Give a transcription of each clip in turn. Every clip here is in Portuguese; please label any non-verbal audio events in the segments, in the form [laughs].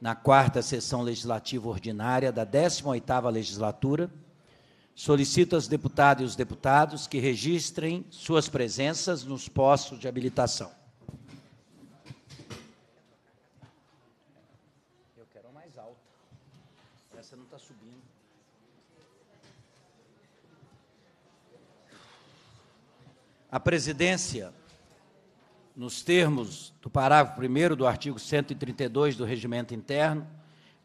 na quarta sessão legislativa ordinária da 18ª legislatura, solicito aos deputados e os deputados que registrem suas presenças nos postos de habilitação. Eu quero mais alta. Essa não está subindo. A presidência nos termos do parágrafo 1 do artigo 132 do Regimento Interno,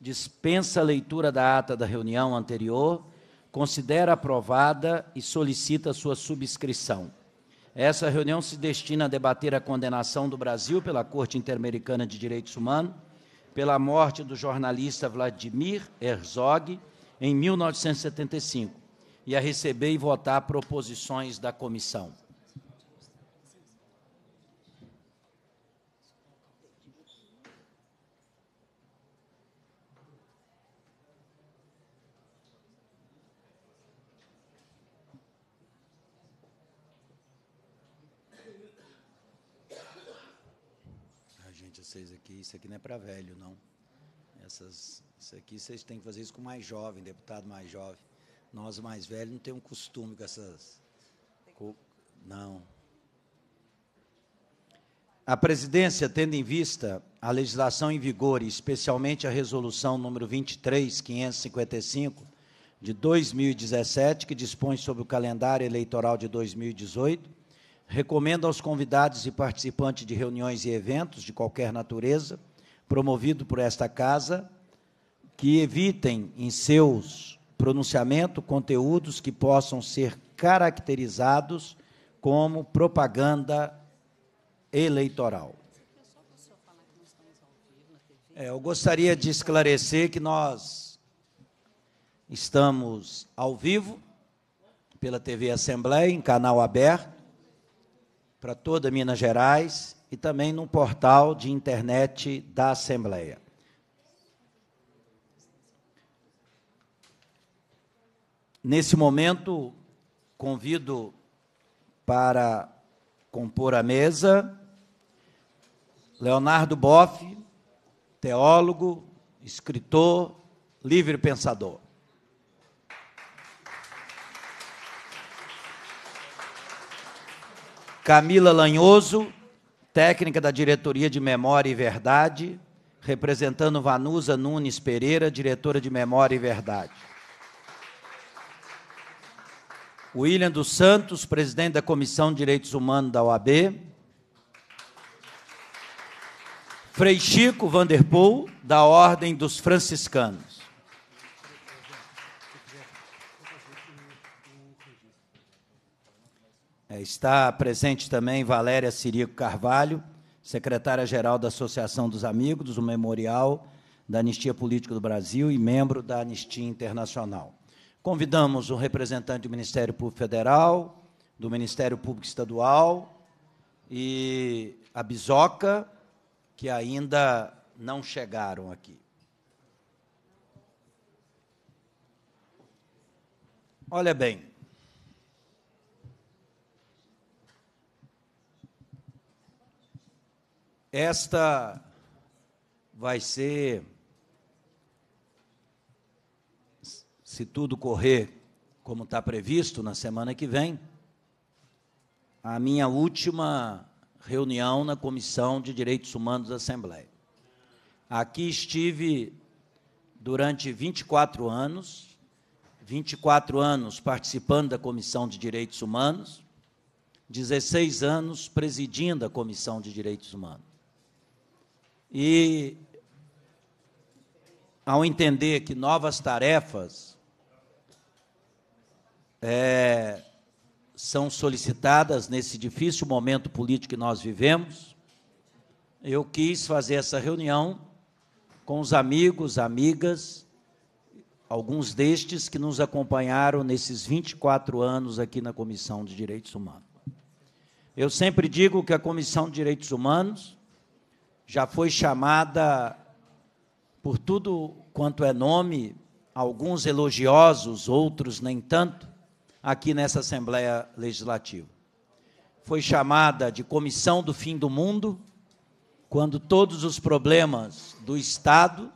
dispensa a leitura da ata da reunião anterior, considera aprovada e solicita sua subscrição. Essa reunião se destina a debater a condenação do Brasil pela Corte Interamericana de Direitos Humanos pela morte do jornalista Vladimir Herzog em 1975 e a receber e votar proposições da comissão. Isso aqui não é para velho, não. Essas, isso aqui vocês têm que fazer isso com mais jovem, deputado mais jovem. Nós mais velhos não temos costume com essas. Com, não. A presidência, tendo em vista a legislação em vigor, e especialmente a resolução número 23555 de 2017, que dispõe sobre o calendário eleitoral de 2018, Recomendo aos convidados e participantes de reuniões e eventos de qualquer natureza, promovido por esta casa, que evitem em seus pronunciamento conteúdos que possam ser caracterizados como propaganda eleitoral. É, eu gostaria de esclarecer que nós estamos ao vivo pela TV Assembleia, em canal aberto para toda Minas Gerais e também no portal de internet da Assembleia. Nesse momento, convido para compor a mesa Leonardo Boff, teólogo, escritor, livre pensador. Camila Lanhoso, técnica da Diretoria de Memória e Verdade, representando Vanusa Nunes Pereira, diretora de Memória e Verdade. William dos Santos, presidente da Comissão de Direitos Humanos da OAB. Frei Chico Vanderpool, da Ordem dos Franciscanos. É, está presente também Valéria Cirico Carvalho, secretária-geral da Associação dos Amigos do Memorial da Anistia Política do Brasil e membro da Anistia Internacional. Convidamos o representante do Ministério Público Federal, do Ministério Público Estadual e a Bisoca, que ainda não chegaram aqui. Olha bem, Esta vai ser, se tudo correr como está previsto na semana que vem, a minha última reunião na Comissão de Direitos Humanos da Assembleia. Aqui estive durante 24 anos, 24 anos participando da Comissão de Direitos Humanos, 16 anos presidindo a Comissão de Direitos Humanos. E ao entender que novas tarefas é, são solicitadas nesse difícil momento político que nós vivemos, eu quis fazer essa reunião com os amigos, amigas, alguns destes que nos acompanharam nesses 24 anos aqui na Comissão de Direitos Humanos. Eu sempre digo que a Comissão de Direitos Humanos já foi chamada por tudo quanto é nome, alguns elogiosos, outros nem tanto, aqui nessa Assembleia Legislativa. Foi chamada de Comissão do Fim do Mundo, quando todos os problemas do Estado,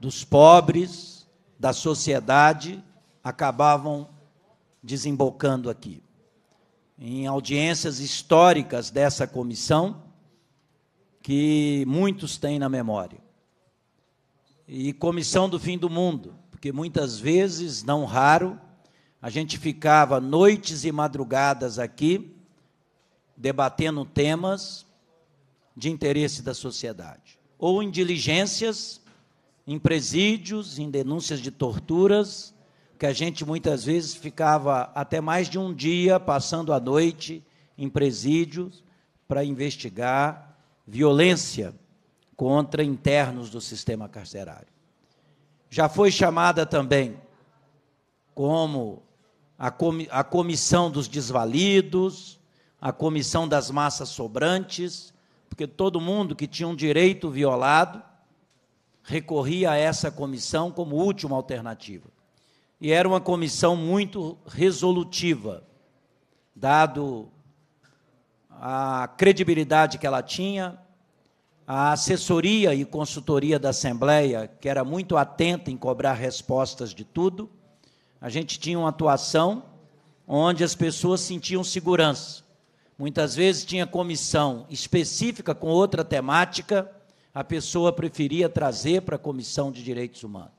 dos pobres, da sociedade, acabavam desembocando aqui. Em audiências históricas dessa comissão, que muitos têm na memória. E comissão do fim do mundo, porque muitas vezes, não raro, a gente ficava noites e madrugadas aqui debatendo temas de interesse da sociedade, ou em diligências, em presídios, em denúncias de torturas, que a gente muitas vezes ficava até mais de um dia passando a noite em presídios para investigar violência contra internos do sistema carcerário. Já foi chamada também como a, comi a comissão dos desvalidos, a comissão das massas sobrantes, porque todo mundo que tinha um direito violado recorria a essa comissão como última alternativa. E era uma comissão muito resolutiva, dado a credibilidade que ela tinha, a assessoria e consultoria da Assembleia, que era muito atenta em cobrar respostas de tudo. A gente tinha uma atuação onde as pessoas sentiam segurança. Muitas vezes tinha comissão específica com outra temática, a pessoa preferia trazer para a Comissão de Direitos Humanos.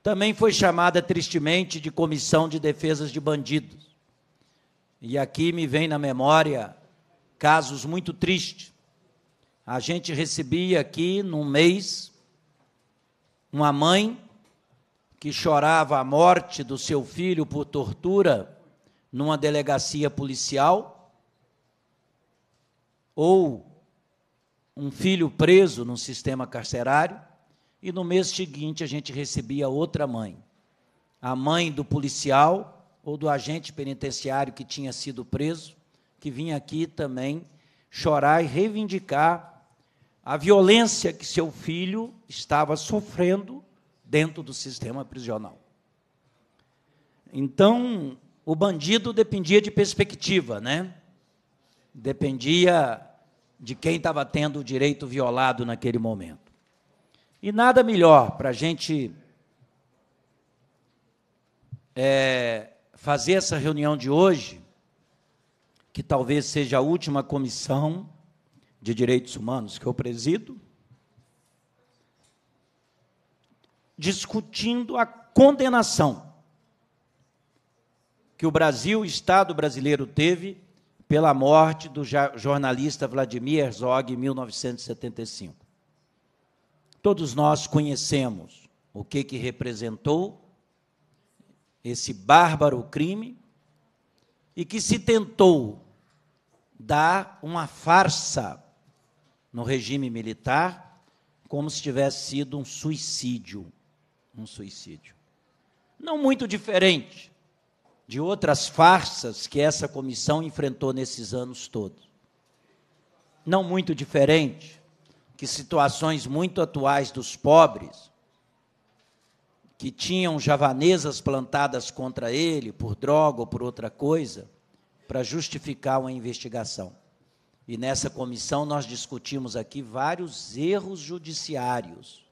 Também foi chamada, tristemente, de Comissão de Defesas de Bandidos. E aqui me vem na memória casos muito tristes. A gente recebia aqui, num mês, uma mãe que chorava a morte do seu filho por tortura numa delegacia policial, ou um filho preso no sistema carcerário, e no mês seguinte a gente recebia outra mãe, a mãe do policial ou do agente penitenciário que tinha sido preso, que vim aqui também chorar e reivindicar a violência que seu filho estava sofrendo dentro do sistema prisional. Então, o bandido dependia de perspectiva, né? Dependia de quem estava tendo o direito violado naquele momento. E nada melhor para a gente é, fazer essa reunião de hoje que talvez seja a última comissão de direitos humanos que eu presido, discutindo a condenação que o Brasil, o Estado brasileiro, teve pela morte do jornalista Vladimir Herzog em 1975. Todos nós conhecemos o que, que representou esse bárbaro crime e que se tentou dá uma farsa no regime militar, como se tivesse sido um suicídio. Um suicídio. Não muito diferente de outras farsas que essa comissão enfrentou nesses anos todos. Não muito diferente que situações muito atuais dos pobres, que tinham javanesas plantadas contra ele por droga ou por outra coisa, para justificar uma investigação. E nessa comissão nós discutimos aqui vários erros judiciários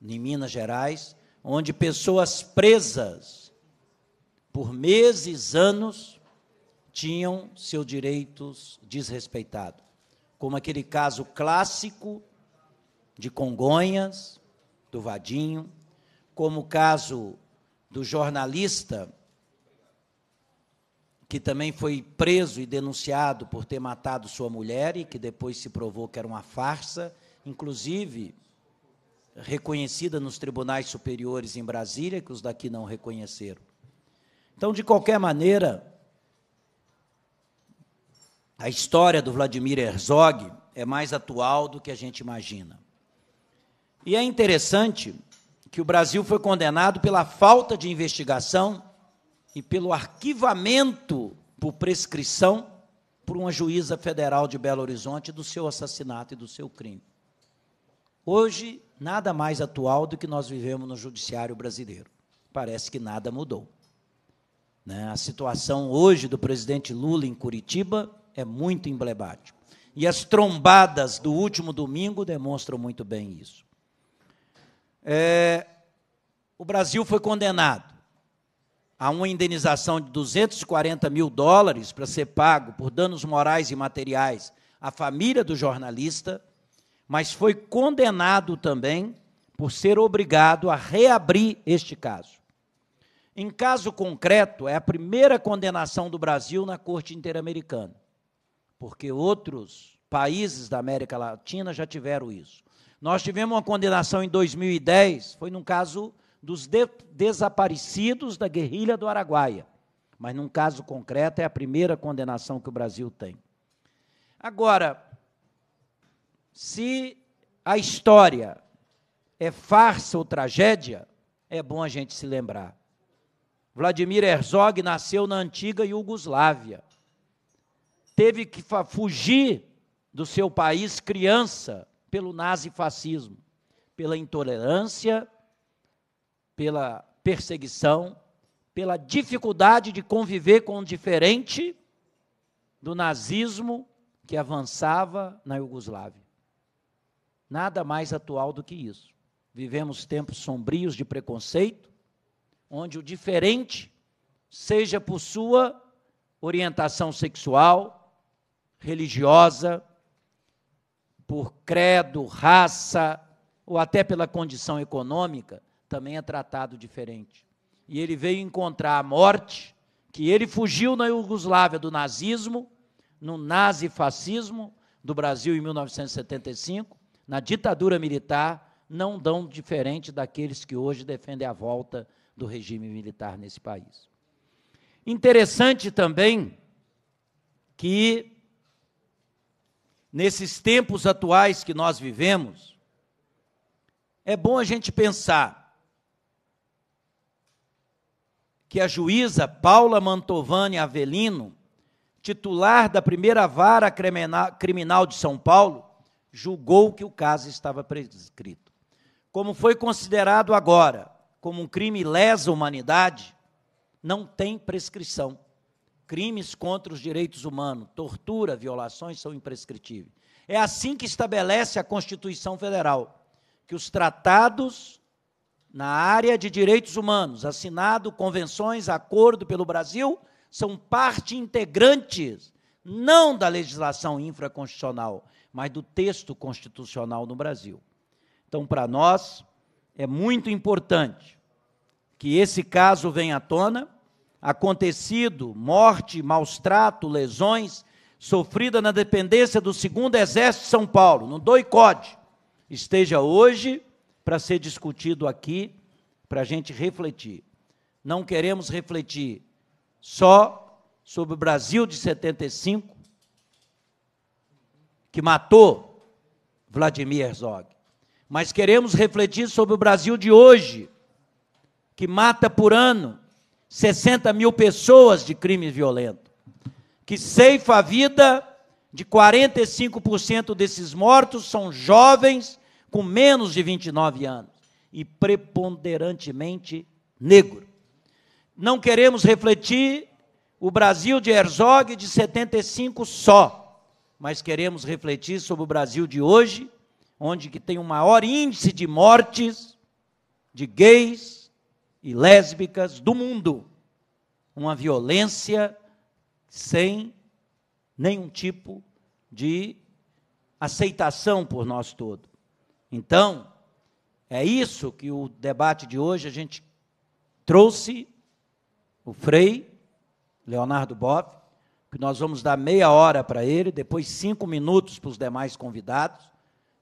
em Minas Gerais, onde pessoas presas por meses, anos, tinham seus direitos desrespeitados. Como aquele caso clássico de Congonhas, do Vadinho, como o caso do jornalista que também foi preso e denunciado por ter matado sua mulher e que depois se provou que era uma farsa, inclusive reconhecida nos tribunais superiores em Brasília, que os daqui não reconheceram. Então, de qualquer maneira, a história do Vladimir Herzog é mais atual do que a gente imagina. E é interessante que o Brasil foi condenado pela falta de investigação e pelo arquivamento por prescrição por uma juíza federal de Belo Horizonte do seu assassinato e do seu crime. Hoje, nada mais atual do que nós vivemos no judiciário brasileiro. Parece que nada mudou. Né? A situação hoje do presidente Lula em Curitiba é muito emblemática. E as trombadas do último domingo demonstram muito bem isso. É, o Brasil foi condenado a uma indenização de 240 mil dólares para ser pago por danos morais e materiais à família do jornalista, mas foi condenado também por ser obrigado a reabrir este caso. Em caso concreto, é a primeira condenação do Brasil na Corte Interamericana, porque outros países da América Latina já tiveram isso. Nós tivemos uma condenação em 2010, foi num caso dos de desaparecidos da guerrilha do Araguaia. Mas, num caso concreto, é a primeira condenação que o Brasil tem. Agora, se a história é farsa ou tragédia, é bom a gente se lembrar. Vladimir Herzog nasceu na antiga Iugoslávia. Teve que fugir do seu país criança pelo nazifascismo, pela intolerância pela perseguição, pela dificuldade de conviver com o diferente do nazismo que avançava na Iugoslávia. Nada mais atual do que isso. Vivemos tempos sombrios de preconceito, onde o diferente, seja por sua orientação sexual, religiosa, por credo, raça ou até pela condição econômica, também é tratado diferente. E ele veio encontrar a morte, que ele fugiu na Iugoslávia do nazismo, no nazifascismo do Brasil em 1975, na ditadura militar, não dão diferente daqueles que hoje defendem a volta do regime militar nesse país. Interessante também que, nesses tempos atuais que nós vivemos, é bom a gente pensar que a juíza Paula Mantovani Avelino, titular da primeira vara criminal de São Paulo, julgou que o caso estava prescrito. Como foi considerado agora como um crime lesa humanidade, não tem prescrição. Crimes contra os direitos humanos, tortura, violações são imprescritíveis. É assim que estabelece a Constituição Federal, que os tratados na área de direitos humanos, assinado convenções, acordo pelo Brasil, são parte integrante não da legislação infraconstitucional, mas do texto constitucional no Brasil. Então, para nós, é muito importante que esse caso venha à tona, acontecido, morte, maus trato, lesões, sofrida na dependência do 2 Exército de São Paulo, no DOICOD, esteja hoje para ser discutido aqui, para a gente refletir. Não queremos refletir só sobre o Brasil de 75, que matou Vladimir Herzog, mas queremos refletir sobre o Brasil de hoje, que mata por ano 60 mil pessoas de crime violento, que ceifa a vida de 45% desses mortos são jovens com menos de 29 anos e preponderantemente negro. Não queremos refletir o Brasil de Herzog de 75 só, mas queremos refletir sobre o Brasil de hoje, onde que tem o maior índice de mortes de gays e lésbicas do mundo. Uma violência sem nenhum tipo de aceitação por nós todos. Então, é isso que o debate de hoje a gente trouxe o Frei Leonardo Boff, que nós vamos dar meia hora para ele, depois cinco minutos para os demais convidados,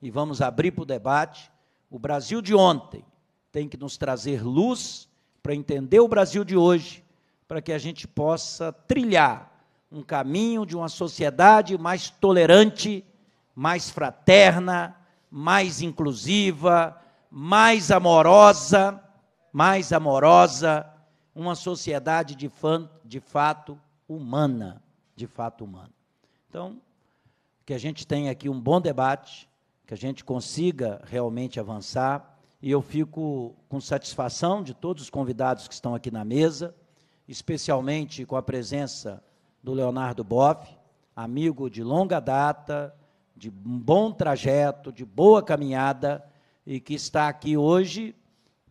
e vamos abrir para o debate. O Brasil de ontem tem que nos trazer luz para entender o Brasil de hoje, para que a gente possa trilhar um caminho de uma sociedade mais tolerante, mais fraterna, mais inclusiva, mais amorosa, mais amorosa, uma sociedade de, fã, de fato humana, de fato humana. Então, que a gente tenha aqui um bom debate, que a gente consiga realmente avançar, e eu fico com satisfação de todos os convidados que estão aqui na mesa, especialmente com a presença do Leonardo Boff, amigo de longa data, de um bom trajeto, de boa caminhada, e que está aqui hoje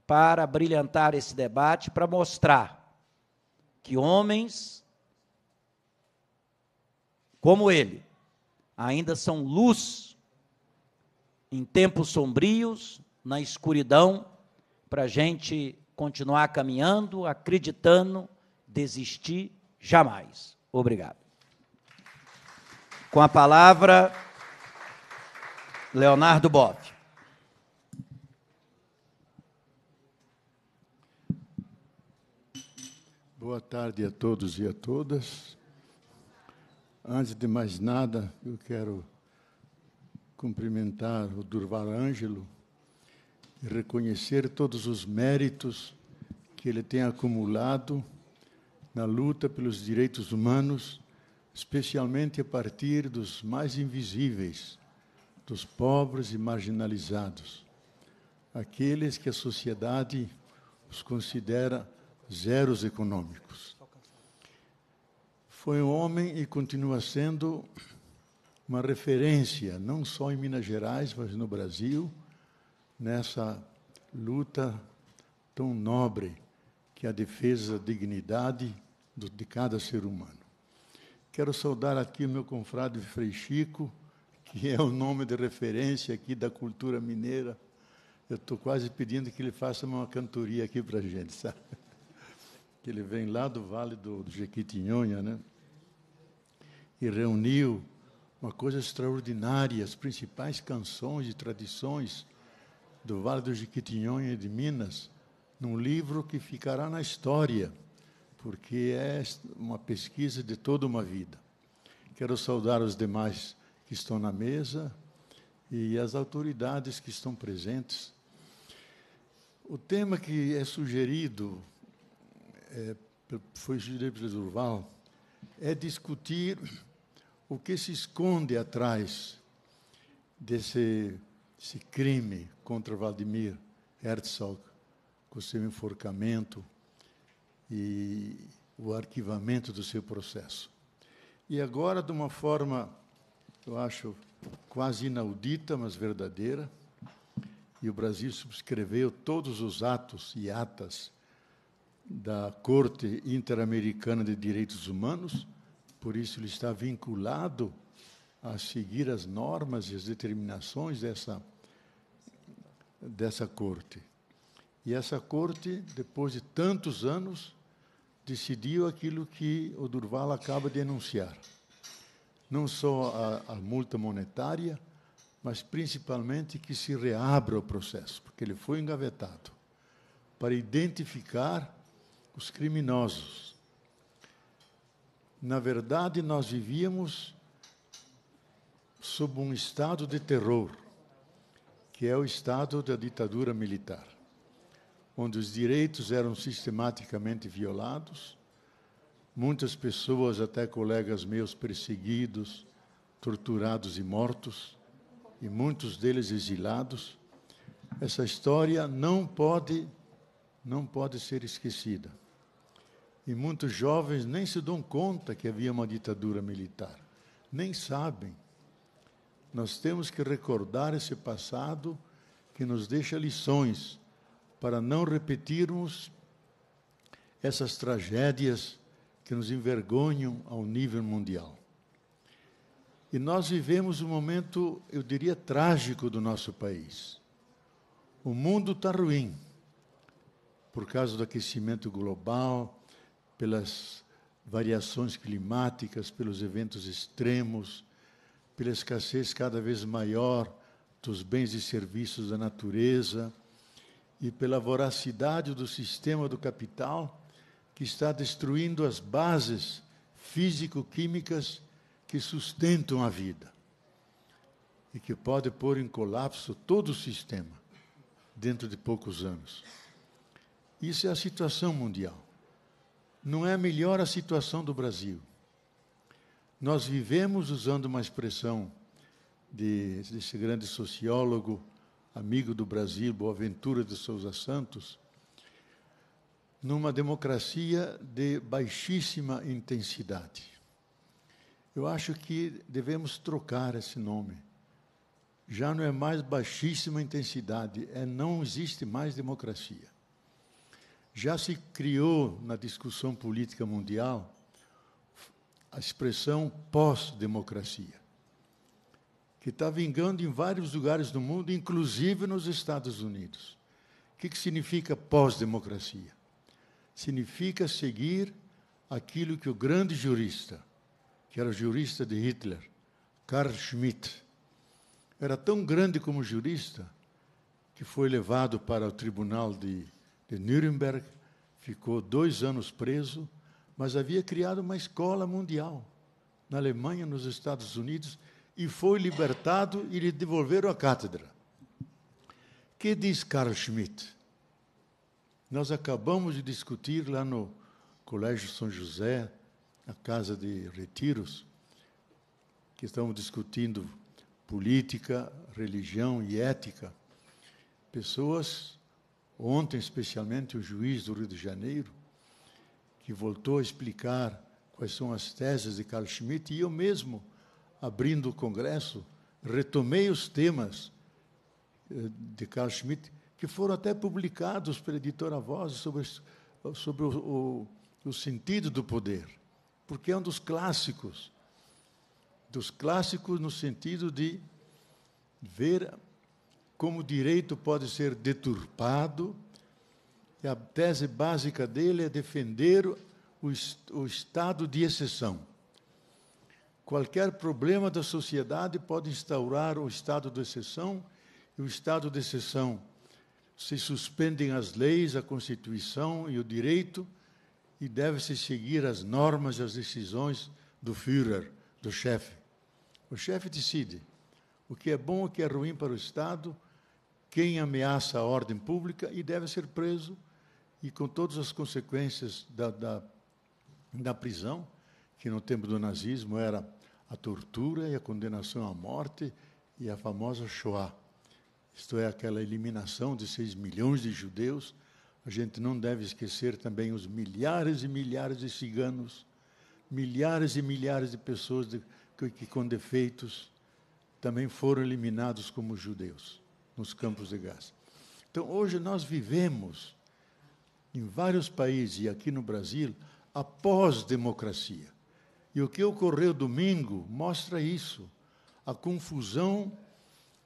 para brilhantar esse debate, para mostrar que homens como ele ainda são luz em tempos sombrios, na escuridão, para a gente continuar caminhando, acreditando, desistir jamais. Obrigado. Com a palavra. Leonardo Boff. Boa tarde a todos e a todas. Antes de mais nada, eu quero cumprimentar o Durval Ângelo e reconhecer todos os méritos que ele tem acumulado na luta pelos direitos humanos, especialmente a partir dos mais invisíveis, dos pobres e marginalizados, aqueles que a sociedade os considera zeros econômicos. Foi um homem e continua sendo uma referência, não só em Minas Gerais, mas no Brasil, nessa luta tão nobre que é a defesa da dignidade de cada ser humano. Quero saudar aqui o meu confrade Frei Chico, que é o nome de referência aqui da cultura mineira. Eu estou quase pedindo que ele faça uma cantoria aqui para a gente, sabe? Que ele vem lá do Vale do, do Jequitinhonha, né? E reuniu uma coisa extraordinária, as principais canções e tradições do Vale do Jequitinhonha de Minas, num livro que ficará na história, porque é uma pesquisa de toda uma vida. Quero saudar os demais que estão na mesa e as autoridades que estão presentes. O tema que é sugerido, é, foi sugerido pelo Durval, é discutir o que se esconde atrás desse, desse crime contra Vladimir Herzog, com seu enforcamento e o arquivamento do seu processo. E agora, de uma forma eu acho quase inaudita, mas verdadeira. E o Brasil subscreveu todos os atos e atas da Corte Interamericana de Direitos Humanos, por isso ele está vinculado a seguir as normas e as determinações dessa, dessa Corte. E essa Corte, depois de tantos anos, decidiu aquilo que o Durval acaba de anunciar não só a, a multa monetária, mas principalmente que se reabra o processo, porque ele foi engavetado, para identificar os criminosos. Na verdade, nós vivíamos sob um estado de terror, que é o estado da ditadura militar, onde os direitos eram sistematicamente violados, Muitas pessoas, até colegas meus perseguidos, torturados e mortos, e muitos deles exilados. Essa história não pode não pode ser esquecida. E muitos jovens nem se dão conta que havia uma ditadura militar, nem sabem. Nós temos que recordar esse passado que nos deixa lições para não repetirmos essas tragédias que nos envergonham ao nível mundial. E nós vivemos um momento, eu diria, trágico do nosso país. O mundo está ruim por causa do aquecimento global, pelas variações climáticas, pelos eventos extremos, pela escassez cada vez maior dos bens e serviços da natureza e pela voracidade do sistema do capital que está destruindo as bases físico-químicas que sustentam a vida e que pode pôr em colapso todo o sistema dentro de poucos anos. Isso é a situação mundial. Não é melhor a situação do Brasil. Nós vivemos usando uma expressão de, desse grande sociólogo, amigo do Brasil, Boaventura de Souza Santos, numa democracia de baixíssima intensidade. Eu acho que devemos trocar esse nome. Já não é mais baixíssima intensidade, é não existe mais democracia. Já se criou na discussão política mundial a expressão pós-democracia, que está vingando em vários lugares do mundo, inclusive nos Estados Unidos. O que, que significa pós-democracia? significa seguir aquilo que o grande jurista, que era o jurista de Hitler, Carl Schmitt, era tão grande como jurista que foi levado para o tribunal de, de Nuremberg, ficou dois anos preso, mas havia criado uma escola mundial na Alemanha, nos Estados Unidos, e foi libertado e lhe devolveram a cátedra. Que diz Carl Schmitt? Nós acabamos de discutir lá no Colégio São José, na Casa de Retiros, que estamos discutindo política, religião e ética. Pessoas, ontem especialmente o juiz do Rio de Janeiro, que voltou a explicar quais são as teses de Carl Schmitt, e eu mesmo, abrindo o congresso, retomei os temas eh, de Carl Schmitt que foram até publicados pela editora Voz sobre, sobre o, o, o sentido do poder, porque é um dos clássicos, dos clássicos no sentido de ver como o direito pode ser deturpado, e a tese básica dele é defender o, o estado de exceção. Qualquer problema da sociedade pode instaurar o estado de exceção, e o estado de exceção se suspendem as leis, a Constituição e o direito, e deve-se seguir as normas e as decisões do Führer, do chefe. O chefe decide o que é bom, e o que é ruim para o Estado, quem ameaça a ordem pública e deve ser preso, e com todas as consequências da, da, da prisão, que no tempo do nazismo era a tortura e a condenação à morte e a famosa Shoah isto é, aquela eliminação de 6 milhões de judeus, a gente não deve esquecer também os milhares e milhares de ciganos, milhares e milhares de pessoas de, que, que, com defeitos, também foram eliminados como judeus nos campos de gás. Então, hoje nós vivemos em vários países e aqui no Brasil a pós-democracia. E o que ocorreu domingo mostra isso, a confusão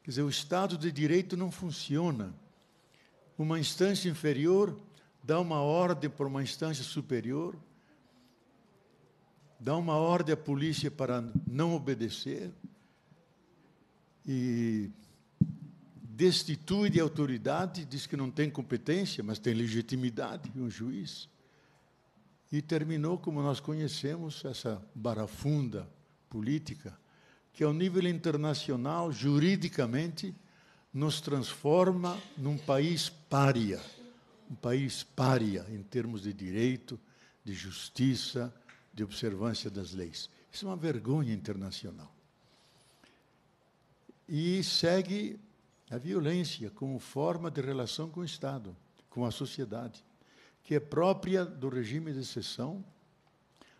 Quer dizer, o Estado de Direito não funciona. Uma instância inferior dá uma ordem para uma instância superior, dá uma ordem à polícia para não obedecer e destitui de autoridade, diz que não tem competência, mas tem legitimidade um juiz. E terminou como nós conhecemos essa barafunda política que, ao nível internacional, juridicamente, nos transforma num país pária, um país pária em termos de direito, de justiça, de observância das leis. Isso é uma vergonha internacional. E segue a violência como forma de relação com o Estado, com a sociedade, que é própria do regime de exceção,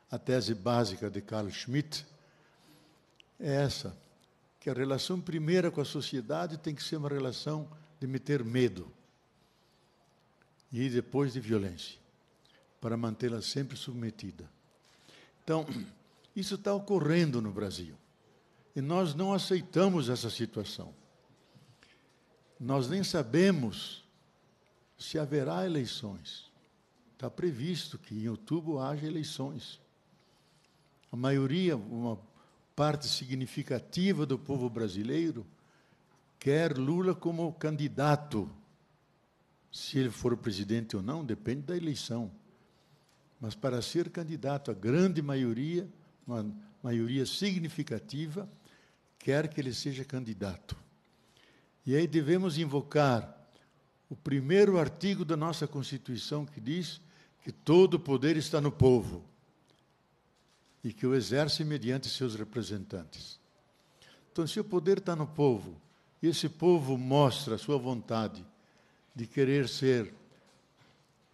a tese básica de Carl Schmitt, é essa, que a relação primeira com a sociedade tem que ser uma relação de meter medo e depois de violência, para mantê-la sempre submetida. Então, [clears throat] isso está ocorrendo no Brasil e nós não aceitamos essa situação. Nós nem sabemos se haverá eleições. Está previsto que em outubro haja eleições. A maioria, uma parte significativa do povo brasileiro quer Lula como candidato. Se ele for presidente ou não, depende da eleição. Mas para ser candidato, a grande maioria, uma maioria significativa, quer que ele seja candidato. E aí devemos invocar o primeiro artigo da nossa Constituição que diz que todo o poder está no povo e que o exerce mediante seus representantes. Então, se o poder está no povo, e esse povo mostra a sua vontade de querer ser,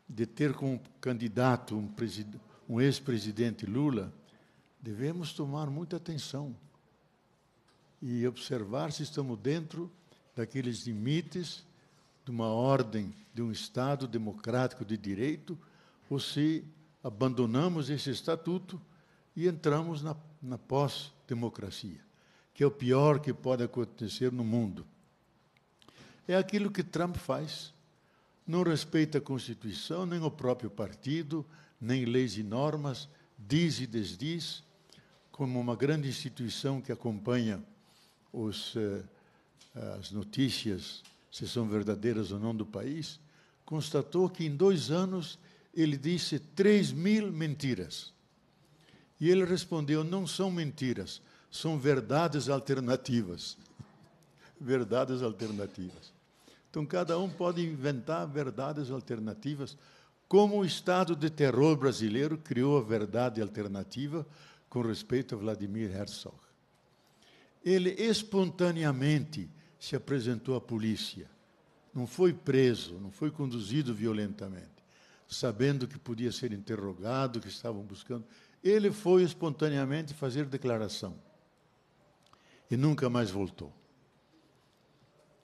de ter como candidato um, um ex-presidente Lula, devemos tomar muita atenção e observar se estamos dentro daqueles limites de uma ordem, de um Estado democrático de direito, ou se abandonamos esse estatuto e entramos na, na pós-democracia, que é o pior que pode acontecer no mundo. É aquilo que Trump faz. Não respeita a Constituição, nem o próprio partido, nem leis e normas, diz e desdiz, como uma grande instituição que acompanha os, eh, as notícias, se são verdadeiras ou não, do país, constatou que em dois anos ele disse 3 mil mentiras. E ele respondeu: Não são mentiras, são verdades alternativas. [laughs] verdades alternativas. Então, cada um pode inventar verdades alternativas, como o estado de terror brasileiro criou a verdade alternativa com respeito a Vladimir Herzog. Ele espontaneamente se apresentou à polícia. Não foi preso, não foi conduzido violentamente, sabendo que podia ser interrogado, que estavam buscando ele foi espontaneamente fazer declaração e nunca mais voltou.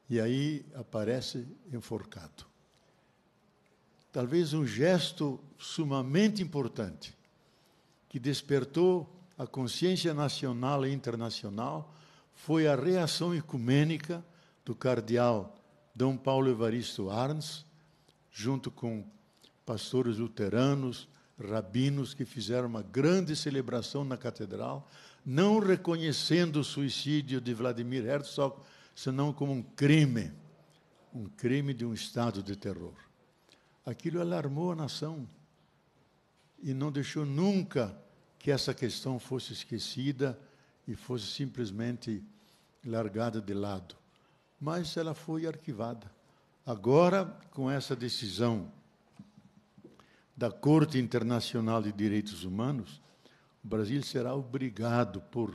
E aí aparece enforcado. Talvez um gesto sumamente importante que despertou a consciência nacional e internacional foi a reação ecumênica do cardeal Dom Paulo Evaristo Arns, junto com pastores luteranos, rabinos que fizeram uma grande celebração na catedral, não reconhecendo o suicídio de Vladimir Herzog, senão como um crime, um crime de um estado de terror. Aquilo alarmou a nação e não deixou nunca que essa questão fosse esquecida e fosse simplesmente largada de lado. Mas ela foi arquivada. Agora, com essa decisão da Corte Internacional de Direitos Humanos, o Brasil será obrigado, por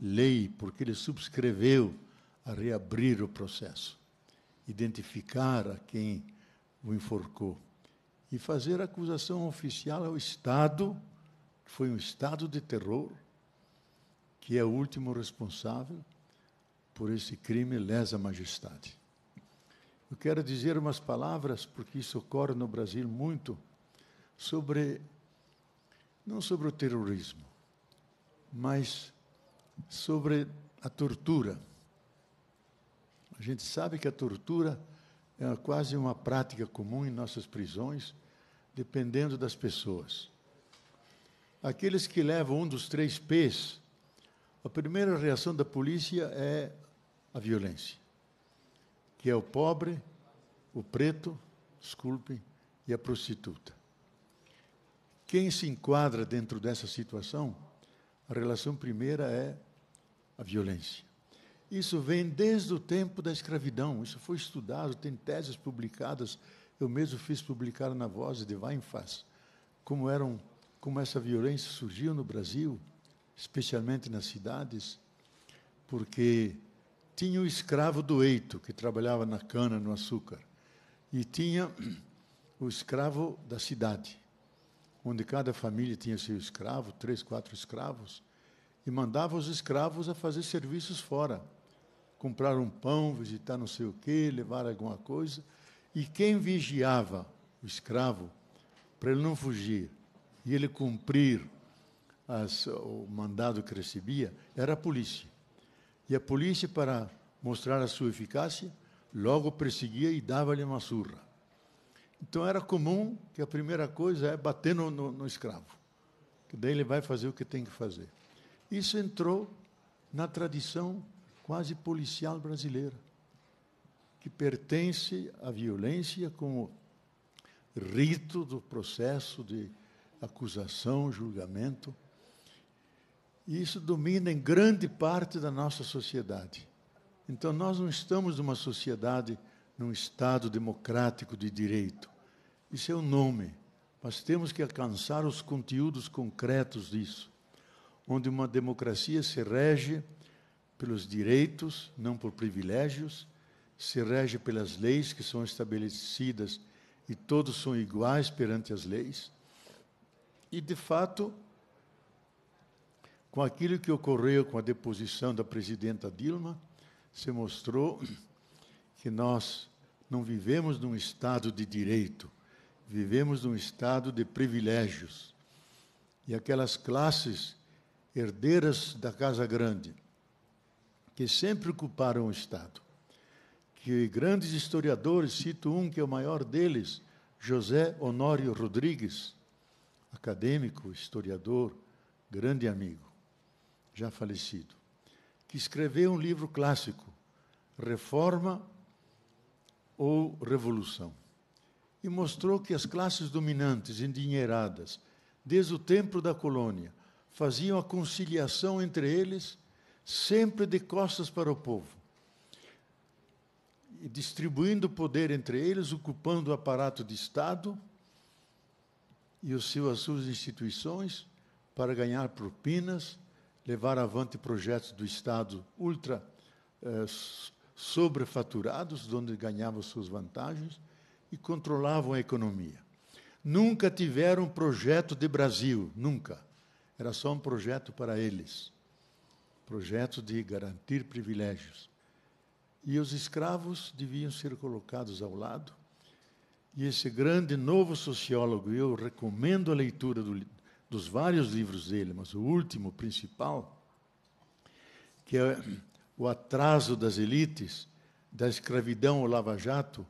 lei, porque ele subscreveu, a reabrir o processo, identificar a quem o enforcou e fazer acusação oficial ao Estado, que foi um Estado de terror, que é o último responsável por esse crime lesa majestade. Eu quero dizer umas palavras, porque isso ocorre no Brasil muito sobre não sobre o terrorismo, mas sobre a tortura. A gente sabe que a tortura é quase uma prática comum em nossas prisões, dependendo das pessoas. Aqueles que levam um dos três P's, a primeira reação da polícia é a violência, que é o pobre, o preto, desculpem, e a prostituta. Quem se enquadra dentro dessa situação, a relação primeira é a violência. Isso vem desde o tempo da escravidão, isso foi estudado, tem teses publicadas, eu mesmo fiz publicar na voz de Weinfass, como eram, como essa violência surgiu no Brasil, especialmente nas cidades, porque tinha o escravo do eito, que trabalhava na cana, no açúcar, e tinha [clears throat] o escravo da cidade onde cada família tinha seu escravo, três, quatro escravos, e mandava os escravos a fazer serviços fora, comprar um pão, visitar não sei o quê, levar alguma coisa, e quem vigiava o escravo para ele não fugir e ele cumprir as, o mandado que recebia era a polícia. E a polícia, para mostrar a sua eficácia, logo perseguia e dava-lhe uma surra. Então era comum que a primeira coisa é bater no, no, no escravo, que daí ele vai fazer o que tem que fazer. Isso entrou na tradição quase policial brasileira, que pertence à violência como rito do processo de acusação, julgamento. E isso domina em grande parte da nossa sociedade. Então, nós não estamos numa sociedade, num Estado democrático de direito. Isso é o nome, mas temos que alcançar os conteúdos concretos disso, onde uma democracia se rege pelos direitos, não por privilégios, se rege pelas leis que são estabelecidas e todos são iguais perante as leis. E, de fato, com aquilo que ocorreu com a deposição da presidenta Dilma, se mostrou que nós não vivemos num Estado de direito vivemos num estado de privilégios. E aquelas classes herdeiras da Casa Grande, que sempre ocuparam o Estado, que grandes historiadores, cito um que é o maior deles, José Honório Rodrigues, acadêmico, historiador, grande amigo, já falecido, que escreveu um livro clássico, Reforma ou Revolução e mostrou que as classes dominantes endinheiradas, desde o tempo da colônia, faziam a conciliação entre eles, sempre de costas para o povo, e distribuindo poder entre eles, ocupando o aparato de Estado e os seus, as suas instituições para ganhar propinas, levar avante projetos do Estado ultra eh, sobrefaturados, onde ganhavam suas vantagens e controlavam a economia. Nunca tiveram projeto de Brasil, nunca. Era só um projeto para eles projeto de garantir privilégios. E os escravos deviam ser colocados ao lado. E esse grande novo sociólogo, eu recomendo a leitura do, dos vários livros dele, mas o último, principal, que é O Atraso das Elites, da Escravidão ao Lava Jato,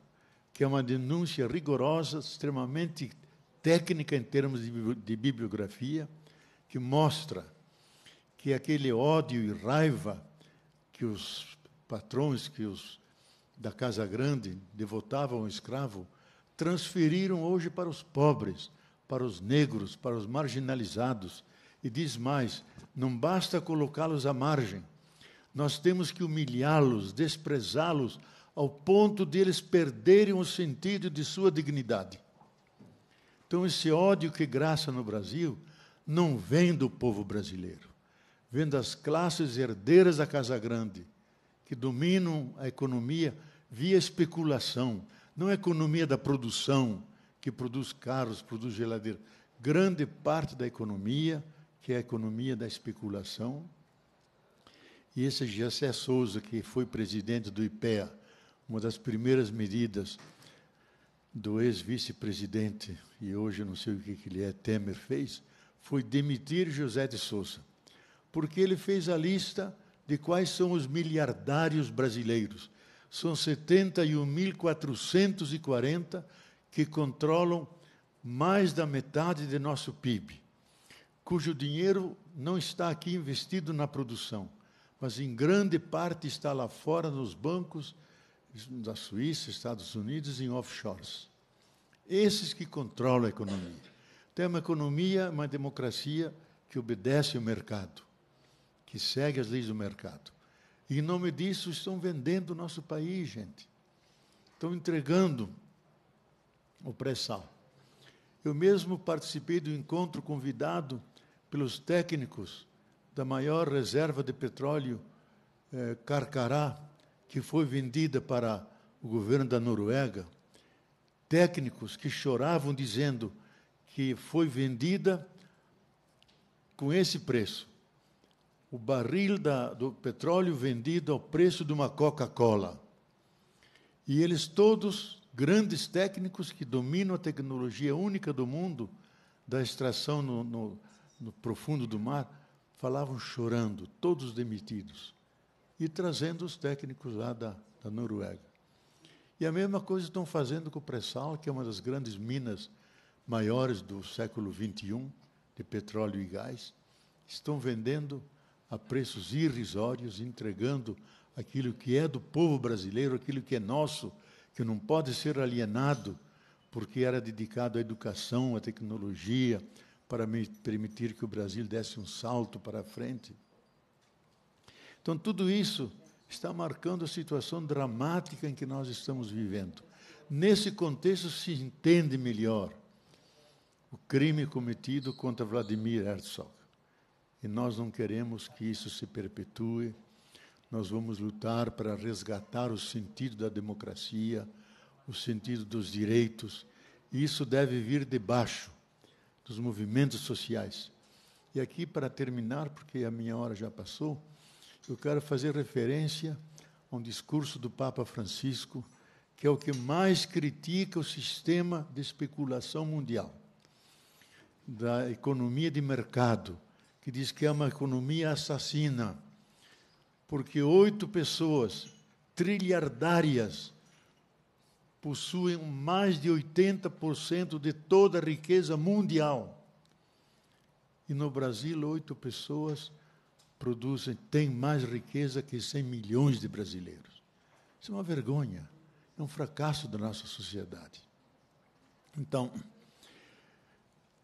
que é uma denúncia rigorosa, extremamente técnica em termos de, de bibliografia, que mostra que aquele ódio e raiva que os patrões, que os da Casa Grande devotavam ao escravo, transferiram hoje para os pobres, para os negros, para os marginalizados. E diz mais: não basta colocá-los à margem, nós temos que humilhá-los, desprezá-los, ao ponto de eles perderem o sentido de sua dignidade. Então, esse ódio que graça no Brasil não vem do povo brasileiro, vem das classes herdeiras da Casa Grande, que dominam a economia via especulação, não a economia da produção, que produz carros, produz geladeira. Grande parte da economia, que é a economia da especulação. E esse Jacé Souza, que foi presidente do IPEA, uma das primeiras medidas do ex-vice-presidente, e hoje não sei o que, ele é, Temer, fez, foi demitir José de Souza, porque ele fez a lista de quais são os miliardários brasileiros. São 71.440 que controlam mais da metade de nosso PIB, cujo dinheiro não está aqui investido na produção, mas em grande parte está lá fora nos bancos, da Suíça, Estados Unidos, em offshores. Esses que controlam a economia. Tem uma economia, uma democracia que obedece o mercado, que segue as leis do mercado. E, em nome disso, estão vendendo o nosso país, gente. Estão entregando o pré-sal. Eu mesmo participei do encontro convidado pelos técnicos da maior reserva de petróleo eh, Carcará, que foi vendida para o governo da Noruega, técnicos que choravam dizendo que foi vendida com esse preço. O barril da, do petróleo vendido ao preço de uma Coca-Cola. E eles todos, grandes técnicos que dominam a tecnologia única do mundo, da extração no, no, no profundo do mar, falavam chorando, todos demitidos e trazendo os técnicos lá da, da Noruega. E a mesma coisa estão fazendo com o pré-sal, que é uma das grandes minas maiores do século XXI, de petróleo e gás. Estão vendendo a preços irrisórios, entregando aquilo que é do povo brasileiro, aquilo que é nosso, que não pode ser alienado, porque era dedicado à educação, à tecnologia, para permitir que o Brasil desse um salto para frente. Então, tudo isso está marcando a situação dramática em que nós estamos vivendo. Nesse contexto, se entende melhor o crime cometido contra Vladimir Herzog. E nós não queremos que isso se perpetue. Nós vamos lutar para resgatar o sentido da democracia, o sentido dos direitos. E isso deve vir de baixo, dos movimentos sociais. E aqui, para terminar, porque a minha hora já passou, eu quero fazer referência a um discurso do Papa Francisco, que é o que mais critica o sistema de especulação mundial, da economia de mercado, que diz que é uma economia assassina, porque oito pessoas trilhardárias possuem mais de 80% de toda a riqueza mundial. E no Brasil, oito pessoas produzem, têm mais riqueza que 100 milhões de brasileiros. Isso é uma vergonha, é um fracasso da nossa sociedade. Então,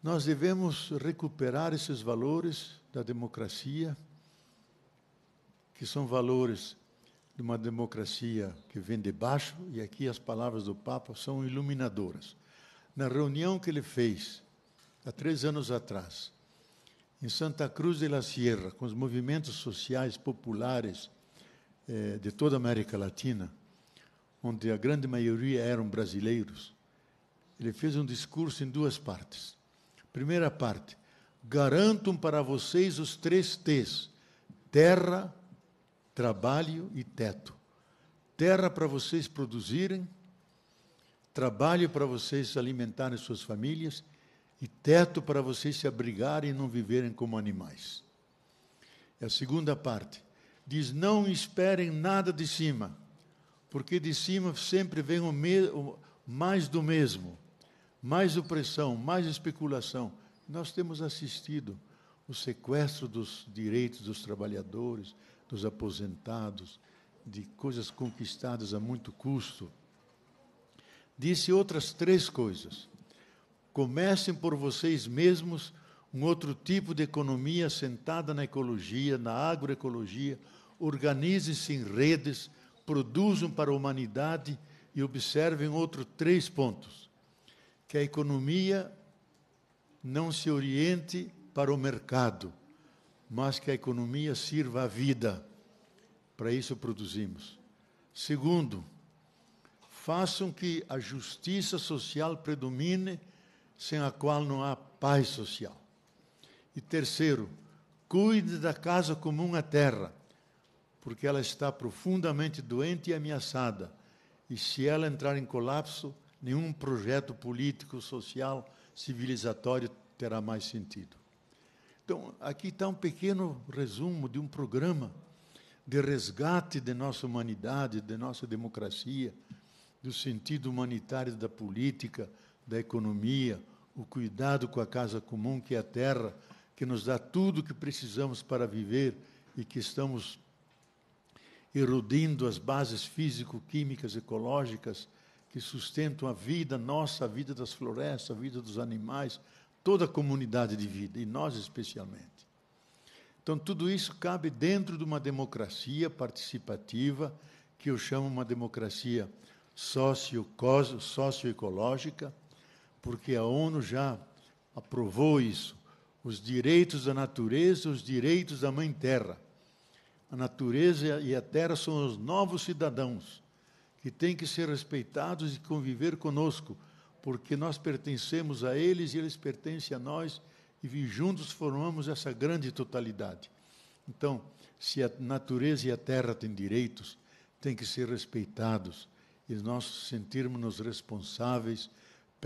nós devemos recuperar esses valores da democracia, que são valores de uma democracia que vem de baixo, e aqui as palavras do Papa são iluminadoras. Na reunião que ele fez há três anos atrás, em Santa Cruz de la Sierra, com os movimentos sociais populares eh, de toda a América Latina, onde a grande maioria eram brasileiros, ele fez um discurso em duas partes. Primeira parte: garanto para vocês os três T's: terra, trabalho e teto. Terra para vocês produzirem, trabalho para vocês alimentarem suas famílias e teto para vocês se abrigarem e não viverem como animais. É a segunda parte. Diz: Não esperem nada de cima, porque de cima sempre vem o, me, o mais do mesmo, mais opressão, mais especulação. Nós temos assistido o sequestro dos direitos dos trabalhadores, dos aposentados, de coisas conquistadas a muito custo. Disse outras três coisas. Comecem por vocês mesmos um outro tipo de economia sentada na ecologia, na agroecologia. Organizem-se em redes, produzam para a humanidade e observem outros três pontos. Que a economia não se oriente para o mercado, mas que a economia sirva à vida. Para isso produzimos. Segundo, façam que a justiça social predomine sem a qual não há paz social. E terceiro, cuide da casa comum à terra, porque ela está profundamente doente e ameaçada. E se ela entrar em colapso, nenhum projeto político, social, civilizatório terá mais sentido. Então, aqui está um pequeno resumo de um programa de resgate de nossa humanidade, de nossa democracia, do sentido humanitário da política, da economia, o cuidado com a casa comum, que é a terra, que nos dá tudo o que precisamos para viver e que estamos erudindo as bases físico-químicas, ecológicas, que sustentam a vida nossa, a vida das florestas, a vida dos animais, toda a comunidade de vida, e nós especialmente. Então, tudo isso cabe dentro de uma democracia participativa, que eu chamo uma democracia socioecológica, porque a ONU já aprovou isso, os direitos da natureza, os direitos da mãe terra. A natureza e a terra são os novos cidadãos que têm que ser respeitados e conviver conosco, porque nós pertencemos a eles e eles pertencem a nós e juntos formamos essa grande totalidade. Então, se a natureza e a terra têm direitos, têm que ser respeitados e nós sentirmos-nos responsáveis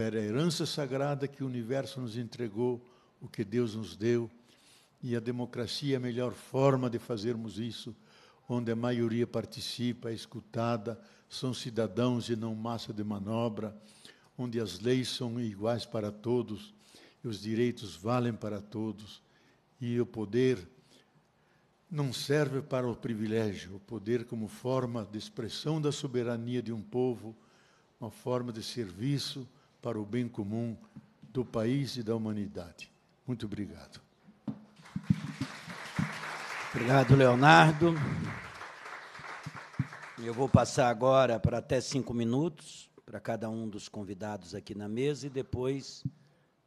a herança sagrada que o universo nos entregou, o que Deus nos deu. E a democracia é a melhor forma de fazermos isso, onde a maioria participa, é escutada, são cidadãos e não massa de manobra, onde as leis são iguais para todos e os direitos valem para todos. E o poder não serve para o privilégio, o poder como forma de expressão da soberania de um povo, uma forma de serviço, para o bem comum do país e da humanidade. Muito obrigado. Obrigado, Leonardo. Eu vou passar agora para até cinco minutos para cada um dos convidados aqui na mesa e depois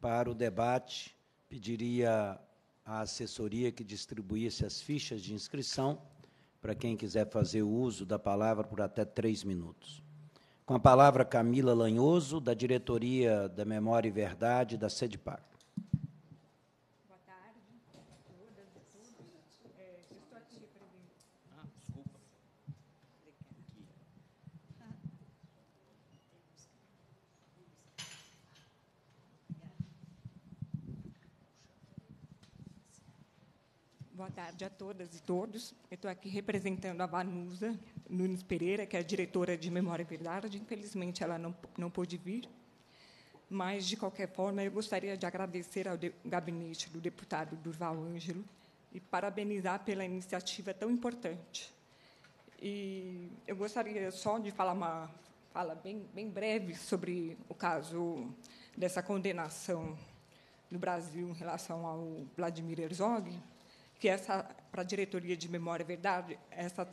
para o debate. Pediria à assessoria que distribuísse as fichas de inscrição para quem quiser fazer uso da palavra por até três minutos. Com a palavra, Camila Lanhoso, da Diretoria da Memória e Verdade da SEDPAC. Boa tarde é, ah, Boa tarde a todas e todos. Eu estou aqui representando a Vanusa, Nunes Pereira, que é a diretora de Memória e Verdade. Infelizmente, ela não, não pôde vir. Mas, de qualquer forma, eu gostaria de agradecer ao de gabinete do deputado Durval Ângelo e parabenizar pela iniciativa tão importante. E eu gostaria só de falar uma fala bem, bem breve sobre o caso dessa condenação no Brasil em relação ao Vladimir Herzog, que essa para a diretoria de Memória e Verdade essa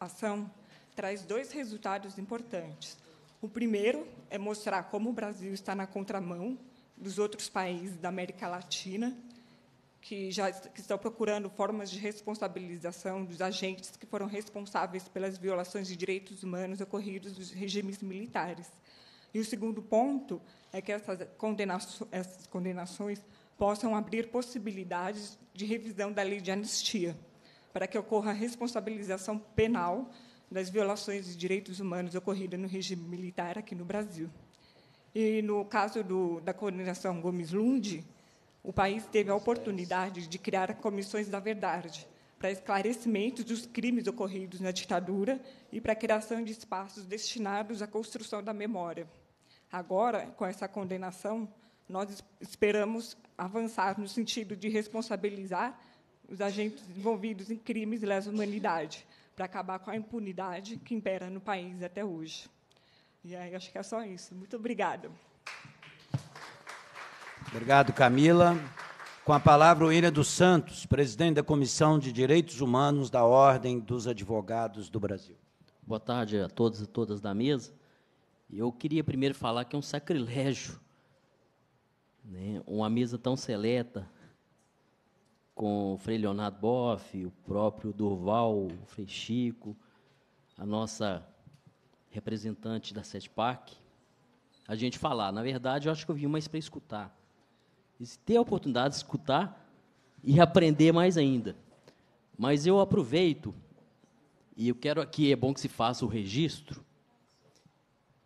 ação traz dois resultados importantes. O primeiro é mostrar como o Brasil está na contramão dos outros países da América Latina, que já que estão procurando formas de responsabilização dos agentes que foram responsáveis pelas violações de direitos humanos ocorridos nos regimes militares. E o segundo ponto é que essas, essas condenações possam abrir possibilidades de revisão da lei de anistia, para que ocorra a responsabilização penal das violações de direitos humanos ocorridas no regime militar aqui no Brasil. E, no caso do, da coordenação Gomes Lund, o país teve a oportunidade de criar comissões da verdade para esclarecimento dos crimes ocorridos na ditadura e para a criação de espaços destinados à construção da memória. Agora, com essa condenação, nós esperamos avançar no sentido de responsabilizar os agentes envolvidos em crimes de lesa humanidade, para acabar com a impunidade que impera no país até hoje. E aí, acho que é só isso. Muito obrigada. Obrigado, Camila. Com a palavra, o Ilha dos Santos, presidente da Comissão de Direitos Humanos da Ordem dos Advogados do Brasil. Boa tarde a todos e todas da mesa. Eu queria primeiro falar que é um sacrilégio, né, uma mesa tão seleta, com o Frei Leonardo Boff, o próprio Durval, o Frei Chico, a nossa representante da Sete SETPAC, a gente falar. Na verdade, eu acho que eu vim mais para escutar. E se ter a oportunidade de escutar e aprender mais ainda. Mas eu aproveito, e eu quero aqui, é bom que se faça o registro,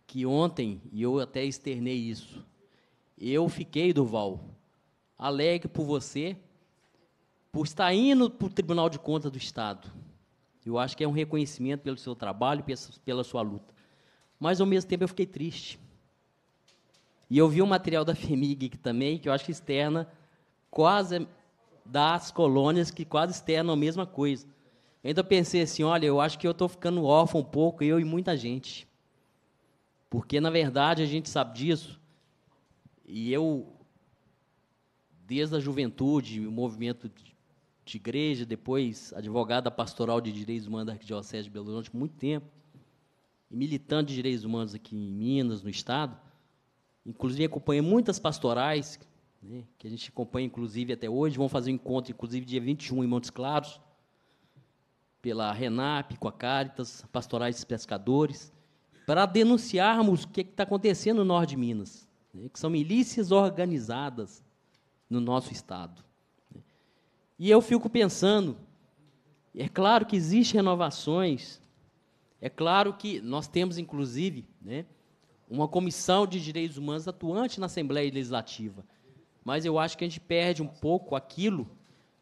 que ontem, e eu até externei isso, eu fiquei, Durval, alegre por você por estar indo para o Tribunal de Contas do Estado. Eu acho que é um reconhecimento pelo seu trabalho, pela sua luta. Mas, ao mesmo tempo, eu fiquei triste. E eu vi um material da FEMIG aqui também, que eu acho que externa quase das colônias, que quase externam a mesma coisa. Eu ainda pensei assim, olha, eu acho que eu estou ficando órfão um pouco, eu e muita gente. Porque, na verdade, a gente sabe disso. E eu, desde a juventude, o movimento de igreja, depois advogada pastoral de direitos humanos da Arquidiocese de Belo Horizonte, muito tempo, e militante de direitos humanos aqui em Minas, no Estado. Inclusive, acompanhei muitas pastorais, né, que a gente acompanha, inclusive, até hoje. Vão fazer um encontro, inclusive, dia 21 em Montes Claros, pela RENAP, com a Caritas, pastorais dos pescadores, para denunciarmos o que é está acontecendo no norte de Minas, né, que são milícias organizadas no nosso Estado. E eu fico pensando, é claro que existem renovações, é claro que nós temos, inclusive, né, uma comissão de direitos humanos atuante na Assembleia Legislativa, mas eu acho que a gente perde um pouco aquilo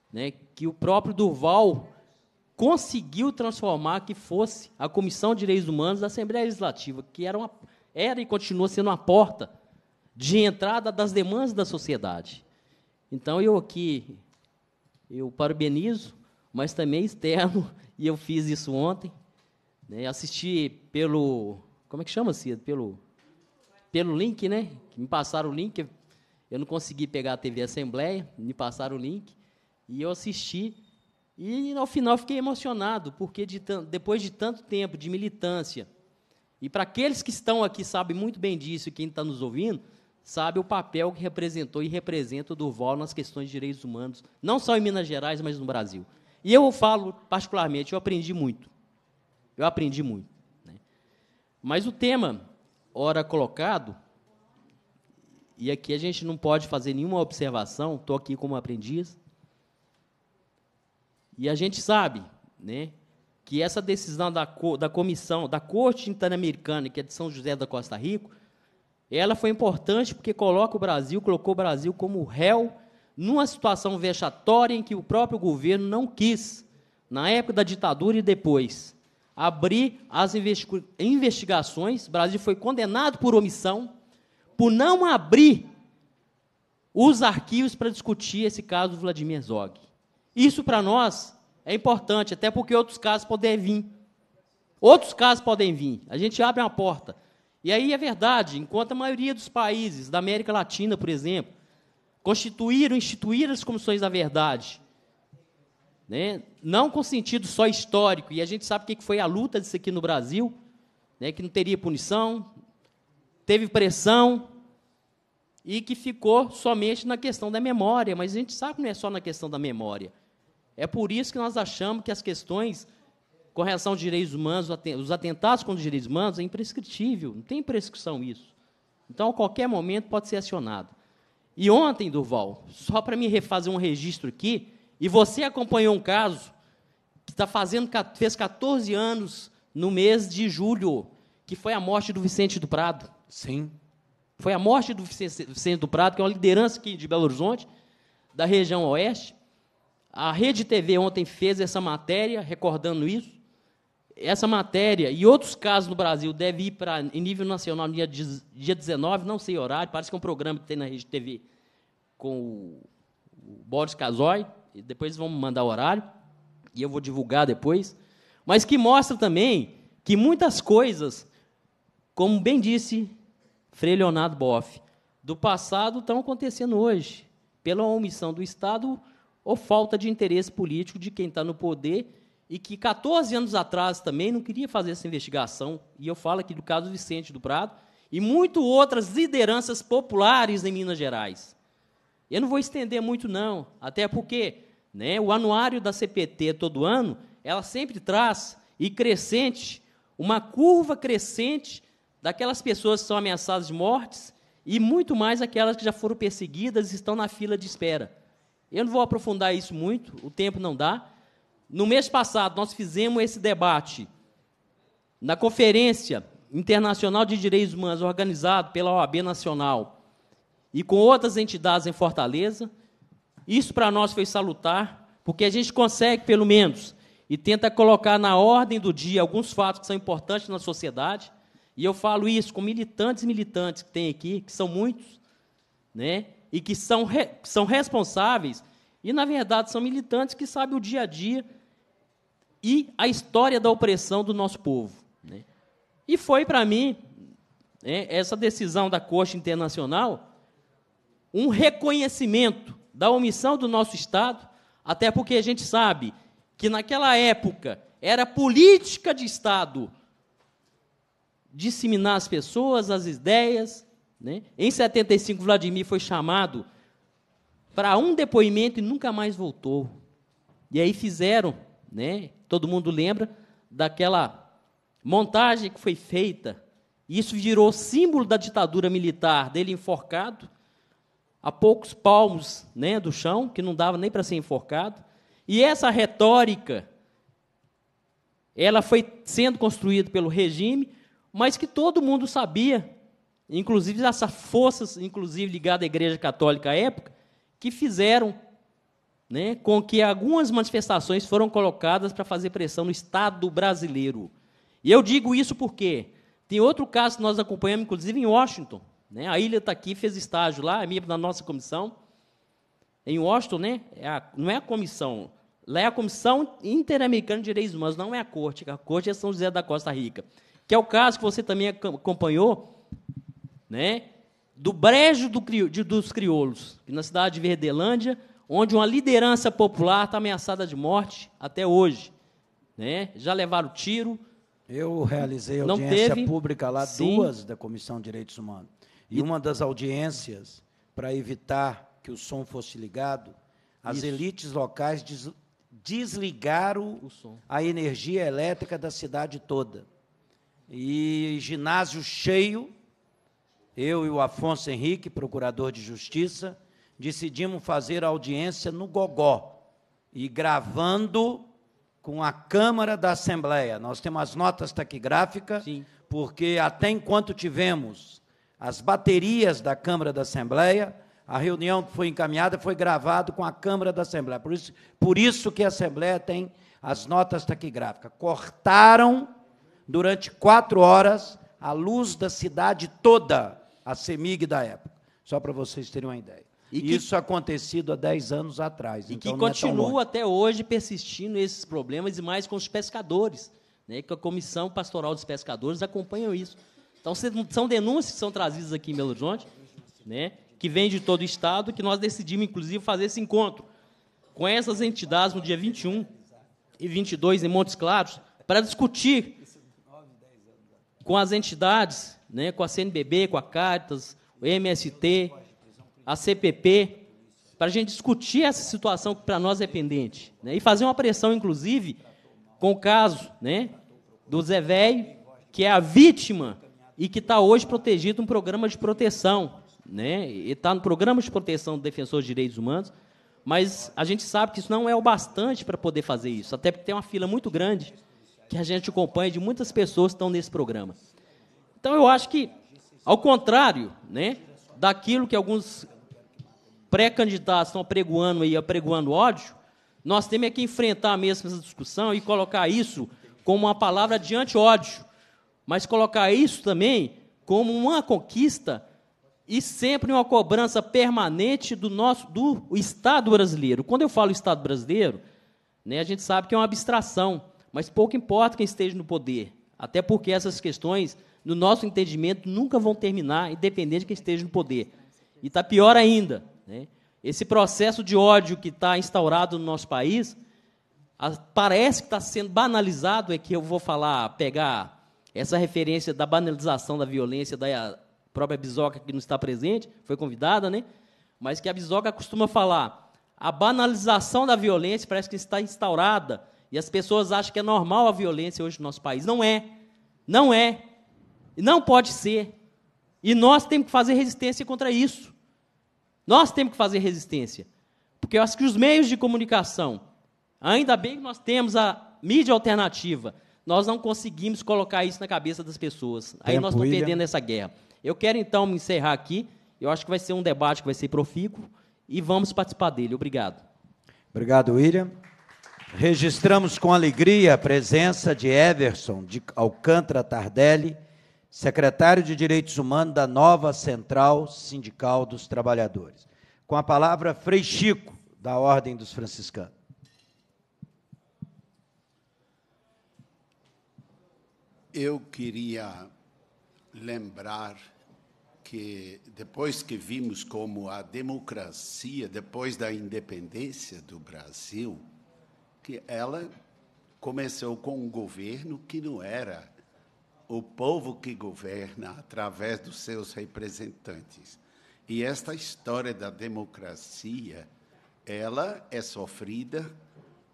né, que o próprio Durval conseguiu transformar que fosse a Comissão de Direitos Humanos da Assembleia Legislativa, que era, uma, era e continua sendo uma porta de entrada das demandas da sociedade. Então, eu aqui eu parabenizo, mas também externo, [laughs] e eu fiz isso ontem. Né? Assisti pelo. Como é que chama, Cida? Pelo, pelo link, né? Me passaram o link. Eu não consegui pegar a TV Assembleia, me passaram o link. E eu assisti. E ao final fiquei emocionado, porque de depois de tanto tempo de militância, e para aqueles que estão aqui sabem muito bem disso, e quem está nos ouvindo, sabe o papel que representou e representa o Durval nas questões de direitos humanos, não só em Minas Gerais, mas no Brasil. E eu falo particularmente, eu aprendi muito. Eu aprendi muito. Né? Mas o tema, ora colocado, e aqui a gente não pode fazer nenhuma observação, estou aqui como aprendiz, e a gente sabe né, que essa decisão da, da comissão, da Corte Interamericana, que é de São José da Costa Rica, ela foi importante porque coloca o Brasil, colocou o Brasil como réu numa situação vexatória em que o próprio governo não quis, na época da ditadura e depois, abrir as investigações. O Brasil foi condenado por omissão, por não abrir os arquivos para discutir esse caso do Vladimir Zog. Isso para nós é importante, até porque outros casos podem vir. Outros casos podem vir. A gente abre uma porta. E aí é verdade, enquanto a maioria dos países da América Latina, por exemplo, constituíram, instituíram as comissões da verdade, né? não com sentido só histórico, e a gente sabe o que foi a luta disso aqui no Brasil, né? que não teria punição, teve pressão, e que ficou somente na questão da memória, mas a gente sabe que não é só na questão da memória. É por isso que nós achamos que as questões com relação aos direitos humanos, os atentados contra os direitos humanos é imprescritível, não tem prescrição isso. Então, a qualquer momento pode ser acionado. E ontem, Durval, só para me refazer um registro aqui, e você acompanhou um caso que está fazendo, fez 14 anos no mês de julho, que foi a morte do Vicente do Prado. Sim. Foi a morte do Vicente do Prado, que é uma liderança aqui de Belo Horizonte, da região oeste. A Rede TV ontem fez essa matéria, recordando isso essa matéria e outros casos no Brasil deve ir para em nível nacional no dia, dia 19, não sei horário, parece que é um programa que tem na Rede TV com o, o Boris Casoy, e depois vão mandar o horário, e eu vou divulgar depois, mas que mostra também que muitas coisas, como bem disse Frei Leonardo Boff, do passado estão acontecendo hoje, pela omissão do Estado ou falta de interesse político de quem está no poder e que 14 anos atrás também não queria fazer essa investigação, e eu falo aqui do caso Vicente do Prado, e muito outras lideranças populares em Minas Gerais. Eu não vou estender muito, não, até porque né, o anuário da CPT todo ano, ela sempre traz, e crescente, uma curva crescente daquelas pessoas que são ameaçadas de mortes e muito mais aquelas que já foram perseguidas e estão na fila de espera. Eu não vou aprofundar isso muito, o tempo não dá, no mês passado, nós fizemos esse debate na Conferência Internacional de Direitos Humanos, organizado pela OAB Nacional e com outras entidades em Fortaleza. Isso para nós foi salutar, porque a gente consegue, pelo menos, e tenta colocar na ordem do dia alguns fatos que são importantes na sociedade. E eu falo isso com militantes e militantes que tem aqui, que são muitos, né? e que são, re, são responsáveis, e, na verdade, são militantes que sabem o dia a dia e a história da opressão do nosso povo. Né? E foi para mim, né, essa decisão da Corte Internacional, um reconhecimento da omissão do nosso Estado, até porque a gente sabe que naquela época era política de Estado disseminar as pessoas, as ideias. Né? Em 75, Vladimir foi chamado para um depoimento e nunca mais voltou. E aí fizeram né? Todo mundo lembra daquela montagem que foi feita. Isso virou símbolo da ditadura militar, dele enforcado, a poucos palmos né, do chão, que não dava nem para ser enforcado. E essa retórica, ela foi sendo construída pelo regime, mas que todo mundo sabia, inclusive essas forças, inclusive ligadas à Igreja Católica à época, que fizeram né, com que algumas manifestações foram colocadas para fazer pressão no Estado brasileiro. E eu digo isso porque tem outro caso que nós acompanhamos, inclusive em Washington. Né, a ilha está aqui, fez estágio lá, é membro da nossa comissão. Em Washington, né, é a, não é a comissão, lá é a Comissão Interamericana de Direitos Humanos, não é a corte, a corte é São José da Costa Rica. Que é o caso que você também acompanhou, né, do brejo do, dos crioulos, na cidade de Verdelândia, onde uma liderança popular está ameaçada de morte até hoje. Né? Já levaram tiro. Eu realizei audiência teve, pública lá, sim. duas da Comissão de Direitos Humanos. E, e uma das audiências, para evitar que o som fosse ligado, as isso. elites locais des, desligaram a energia elétrica da cidade toda. E ginásio cheio, eu e o Afonso Henrique, procurador de justiça, decidimos fazer audiência no Gogó e gravando com a Câmara da Assembleia. Nós temos as notas taquigráficas, Sim. porque até enquanto tivemos as baterias da Câmara da Assembleia, a reunião que foi encaminhada foi gravada com a Câmara da Assembleia. Por isso, por isso que a Assembleia tem as notas taquigráficas. Cortaram durante quatro horas a luz da cidade toda, a CEMIG da época. Só para vocês terem uma ideia. E que, Isso acontecido há 10 anos atrás. E então que é continua é até hoje persistindo esses problemas, e mais com os pescadores, né, que a Comissão Pastoral dos Pescadores acompanha isso. Então, são denúncias que são trazidas aqui em Belo Horizonte, né, que vêm de todo o Estado, que nós decidimos, inclusive, fazer esse encontro com essas entidades no dia 21 e 22 em Montes Claros, para discutir com as entidades, né, com a CNBB, com a CARTAS, o MST, a CPP, para a gente discutir essa situação que para nós é pendente. Né? E fazer uma pressão, inclusive, com o caso né, do Zé Velho, que é a vítima e que está hoje protegido um programa de proteção. Né? E está no programa de proteção do defensor de direitos humanos, mas a gente sabe que isso não é o bastante para poder fazer isso, até porque tem uma fila muito grande que a gente acompanha de muitas pessoas que estão nesse programa. Então, eu acho que, ao contrário né, daquilo que alguns pré-candidatos estão apregoando e apregoando ódio, nós temos é que enfrentar mesmo essa discussão e colocar isso como uma palavra de anti-ódio, mas colocar isso também como uma conquista e sempre uma cobrança permanente do nosso do Estado brasileiro. Quando eu falo Estado brasileiro, né, a gente sabe que é uma abstração, mas pouco importa quem esteja no poder, até porque essas questões, no nosso entendimento, nunca vão terminar, independente de quem esteja no poder. E está pior ainda, né? Esse processo de ódio que está instaurado no nosso país a, parece que está sendo banalizado. É que eu vou falar, pegar essa referência da banalização da violência da eh, própria Bisoca, que não está presente, foi convidada, né? mas que a Bisoca costuma falar. A banalização da violência parece que está instaurada e as pessoas acham que é normal a violência hoje no nosso país. Não é. Não é. Não pode ser. E nós temos que fazer resistência contra isso. Nós temos que fazer resistência. Porque eu acho que os meios de comunicação, ainda bem que nós temos a mídia alternativa, nós não conseguimos colocar isso na cabeça das pessoas. Tempo, Aí nós estamos perdendo essa guerra. Eu quero então me encerrar aqui. Eu acho que vai ser um debate que vai ser profícuo e vamos participar dele. Obrigado. Obrigado, William. Registramos com alegria a presença de Everson de Alcântara Tardelli secretário de Direitos Humanos da nova Central Sindical dos Trabalhadores. Com a palavra, Frei Chico, da Ordem dos Franciscanos. Eu queria lembrar que depois que vimos como a democracia, depois da independência do Brasil, que ela começou com um governo que não era o povo que governa através dos seus representantes. E esta história da democracia, ela é sofrida,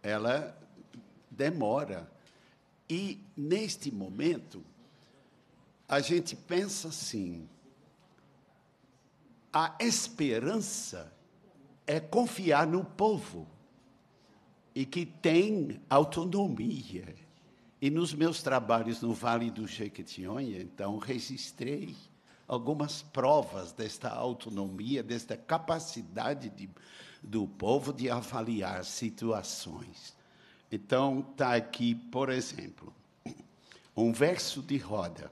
ela demora. E, neste momento, a gente pensa assim: a esperança é confiar no povo e que tem autonomia e nos meus trabalhos no Vale do Jequitinhonha, então, registrei algumas provas desta autonomia, desta capacidade de, do povo de avaliar situações. Então, está aqui, por exemplo, um verso de roda.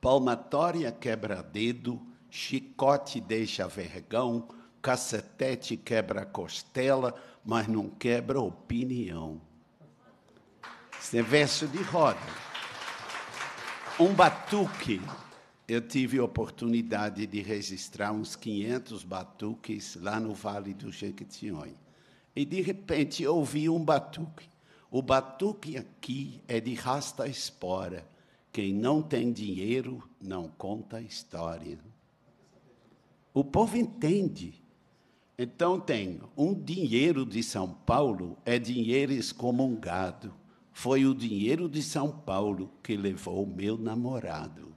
Palmatória quebra dedo, chicote deixa vergão, cacetete quebra costela, mas não quebra opinião. Isso é verso de roda. Um batuque. Eu tive a oportunidade de registrar uns 500 batuques lá no Vale do Jequitinhonha. E, de repente, eu ouvi um batuque. O batuque aqui é de rasta espora. Quem não tem dinheiro não conta história. O povo entende. Então tem um dinheiro de São Paulo é dinheiro excomungado. Foi o dinheiro de São Paulo que levou o meu namorado.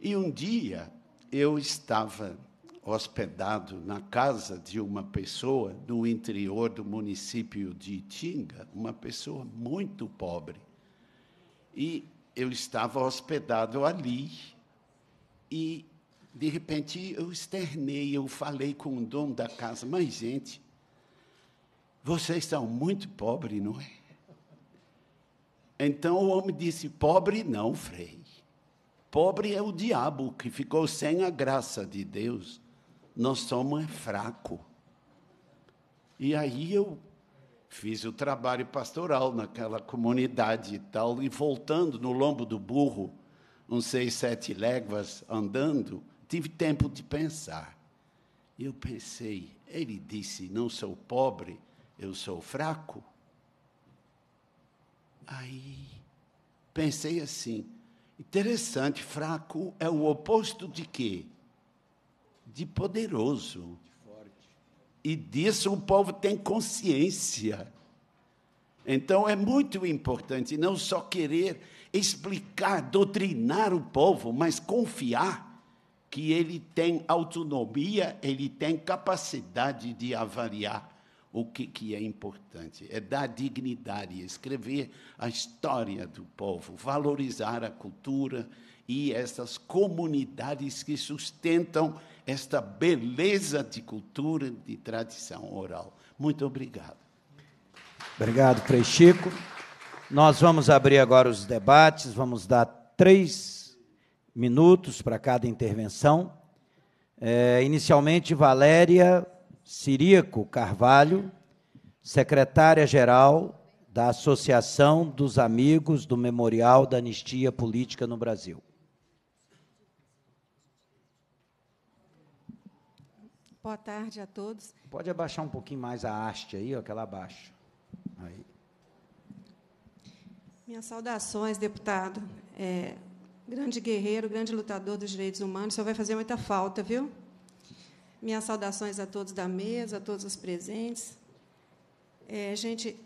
E um dia eu estava hospedado na casa de uma pessoa no interior do município de Itinga, uma pessoa muito pobre. E eu estava hospedado ali e de repente eu externei, eu falei com o dono da casa, mas gente, vocês são muito pobres, não é? Então o homem disse: Pobre não, Frei. Pobre é o diabo que ficou sem a graça de Deus. Nós somos fracos. E aí eu fiz o trabalho pastoral naquela comunidade e tal, e voltando no lombo do burro, uns seis, sete léguas andando, tive tempo de pensar. Eu pensei, ele disse: Não sou pobre, eu sou fraco. Aí pensei assim: interessante, fraco é o oposto de quê? De poderoso. E disso o povo tem consciência. Então é muito importante não só querer explicar, doutrinar o povo, mas confiar que ele tem autonomia, ele tem capacidade de avaliar o que, que é importante. É dar dignidade, escrever a história do povo, valorizar a cultura e essas comunidades que sustentam esta beleza de cultura, de tradição oral. Muito obrigado. Obrigado, Frei Chico. Nós vamos abrir agora os debates, vamos dar três minutos para cada intervenção. É, inicialmente, Valéria Sirico Carvalho, secretária-geral da Associação dos Amigos do Memorial da Anistia Política no Brasil. Boa tarde a todos. Pode abaixar um pouquinho mais a haste aí, ó, aquela abaixa. Aí. Minhas saudações, deputado. É, grande guerreiro, grande lutador dos direitos humanos. O senhor vai fazer muita falta, viu? Minhas saudações a todos da mesa, a todos os presentes. É, gente,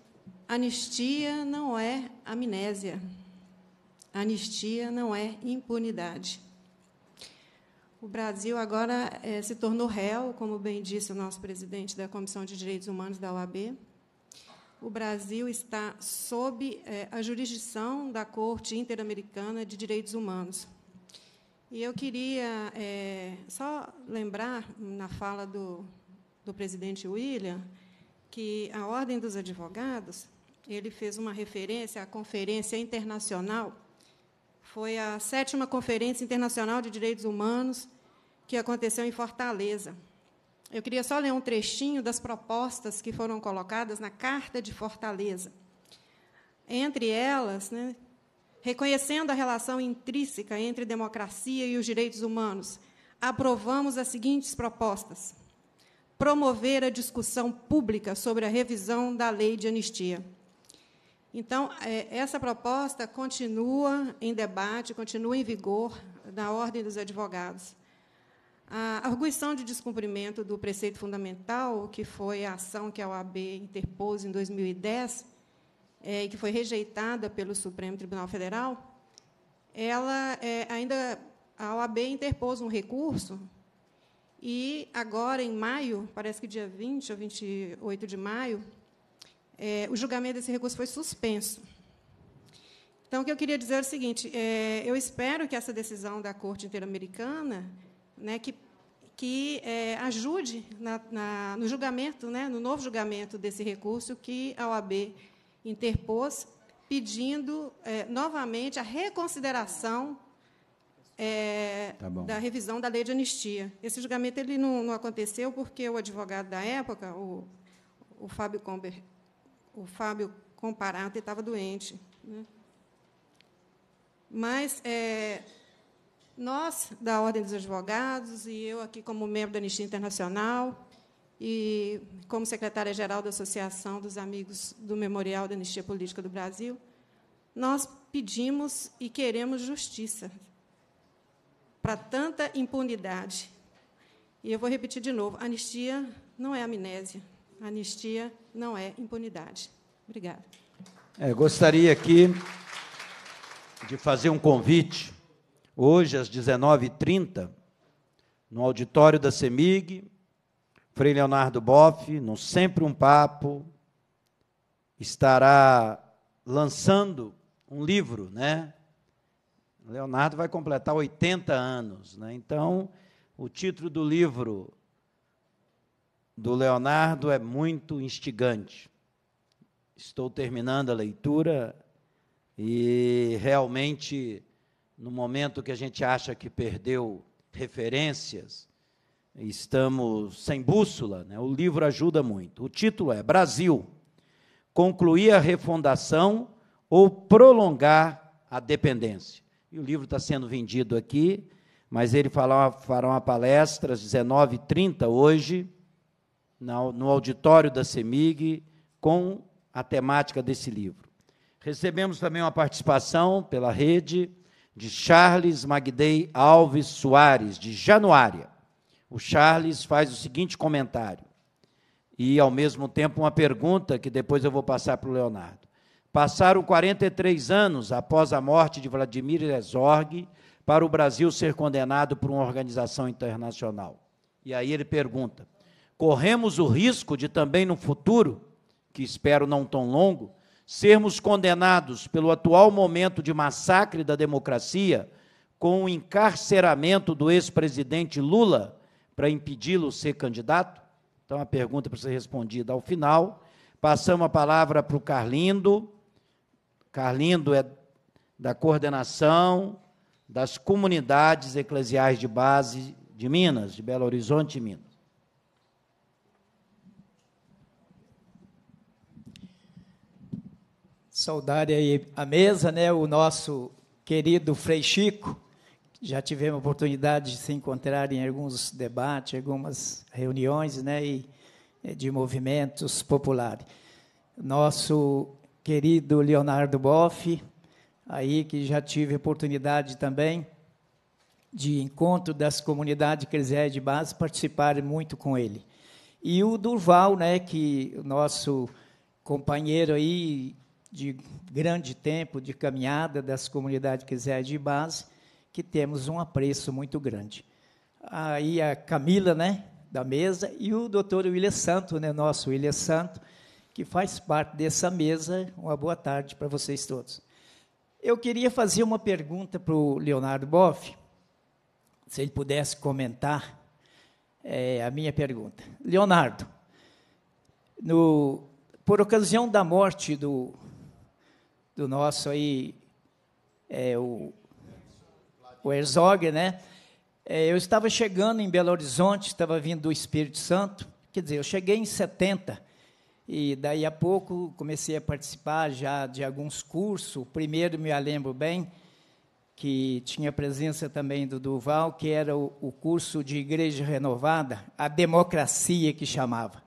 anistia não é amnésia. Anistia não é impunidade. O Brasil agora é, se tornou réu, como bem disse o nosso presidente da Comissão de Direitos Humanos da OAB. O Brasil está sob é, a jurisdição da Corte Interamericana de Direitos Humanos. E eu queria é, só lembrar, na fala do, do presidente William, que a Ordem dos Advogados ele fez uma referência à Conferência Internacional, foi a sétima Conferência Internacional de Direitos Humanos que aconteceu em Fortaleza. Eu queria só ler um trechinho das propostas que foram colocadas na Carta de Fortaleza. Entre elas, né, reconhecendo a relação intrínseca entre democracia e os direitos humanos, aprovamos as seguintes propostas: promover a discussão pública sobre a revisão da lei de anistia. Então, é, essa proposta continua em debate, continua em vigor na Ordem dos Advogados. A arguição de descumprimento do preceito fundamental, que foi a ação que a OAB interpôs em 2010, é, e que foi rejeitada pelo Supremo Tribunal Federal, ela é, ainda a OAB interpôs um recurso e agora em maio, parece que dia 20 ou 28 de maio, é, o julgamento desse recurso foi suspenso. Então, o que eu queria dizer é o seguinte: é, eu espero que essa decisão da Corte Interamericana, né, que, que é, ajude na, na, no julgamento, né, no novo julgamento desse recurso que a OAB interpôs, pedindo é, novamente a reconsideração é, tá da revisão da lei de anistia. Esse julgamento ele não, não aconteceu porque o advogado da época, o, o Fábio Comber, o Fábio Comparato, estava doente. Né? Mas é, nós, da Ordem dos Advogados, e eu aqui como membro da Anistia Internacional, e como secretária-geral da Associação dos Amigos do Memorial da Anistia Política do Brasil, nós pedimos e queremos justiça para tanta impunidade. E eu vou repetir de novo: anistia não é amnésia, anistia não é impunidade. Obrigada. É, gostaria aqui de fazer um convite. Hoje, às 19h30, no auditório da CEMIG, Frei Leonardo Boff, no Sempre um Papo, estará lançando um livro, né? Leonardo vai completar 80 anos, né? Então, o título do livro do Leonardo é muito instigante. Estou terminando a leitura e realmente no momento que a gente acha que perdeu referências, Estamos sem bússola, né? o livro ajuda muito. O título é Brasil: Concluir a Refundação ou Prolongar a Dependência. E o livro está sendo vendido aqui, mas ele fará, fará uma palestra às 19h30 hoje, no, no auditório da CEMIG, com a temática desse livro. Recebemos também uma participação pela rede de Charles Magdei Alves Soares, de Januária o Charles faz o seguinte comentário, e ao mesmo tempo uma pergunta que depois eu vou passar para o Leonardo. Passaram 43 anos após a morte de Vladimir Herzog para o Brasil ser condenado por uma organização internacional. E aí ele pergunta: corremos o risco de também no futuro, que espero não tão longo, sermos condenados pelo atual momento de massacre da democracia com o encarceramento do ex-presidente Lula para impedi-lo ser candidato? Então a pergunta para ser respondida ao final. Passamos a palavra para o Carlindo. Carlindo é da coordenação das comunidades eclesiais de base de Minas, de Belo Horizonte e Minas. Saudar aí a mesa, né? O nosso querido Frei Chico, já tivemos oportunidade de se encontrar em alguns debates, algumas reuniões, né, e, eh, de movimentos populares. Nosso querido Leonardo Boff, aí que já tive oportunidade também de encontro das comunidades Crisé de base participar muito com ele. E o Durval, né, que o nosso companheiro aí de grande tempo de caminhada das comunidades Crisé de base, que temos um apreço muito grande. Aí a Camila, né, da mesa, e o doutor William Santo, né, nosso William Santo, que faz parte dessa mesa. Uma boa tarde para vocês todos. Eu queria fazer uma pergunta para o Leonardo Boff, se ele pudesse comentar é, a minha pergunta. Leonardo, no, por ocasião da morte do, do nosso aí, é, o o Herzog, né? É, eu estava chegando em Belo Horizonte, estava vindo do Espírito Santo, quer dizer, eu cheguei em 70, e daí a pouco comecei a participar já de alguns cursos. O primeiro, me lembro bem, que tinha a presença também do Duval, que era o, o curso de Igreja Renovada, a democracia que chamava.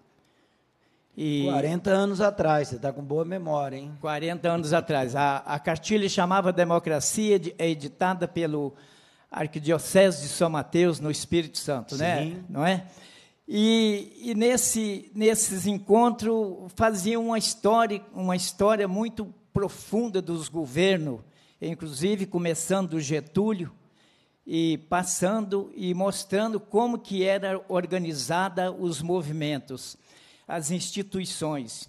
E 40 anos atrás, você está com boa memória, hein? 40 anos atrás. A, a cartilha chamava Democracia, de, é editada pelo Arquidiocese de São Mateus, no Espírito Santo, né? Sim. né? Não é? E, e nesse, nesses encontros faziam uma história, uma história muito profunda dos governos, inclusive começando o Getúlio, e passando e mostrando como que era organizada os movimentos as instituições.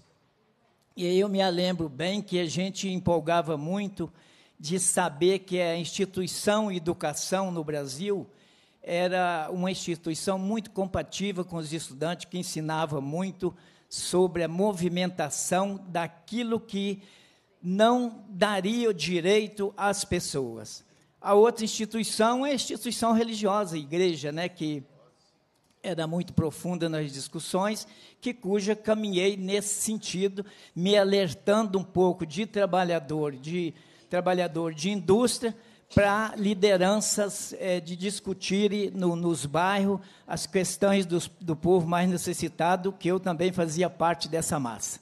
E eu me lembro bem que a gente empolgava muito de saber que a instituição educação no Brasil era uma instituição muito compatível com os estudantes, que ensinava muito sobre a movimentação daquilo que não daria o direito às pessoas. A outra instituição é a instituição religiosa, a igreja, né, que era muito profunda nas discussões, que cuja caminhei nesse sentido, me alertando um pouco de trabalhador, de trabalhador de indústria, para lideranças é, de discutir no, nos bairros as questões dos, do povo mais necessitado, que eu também fazia parte dessa massa,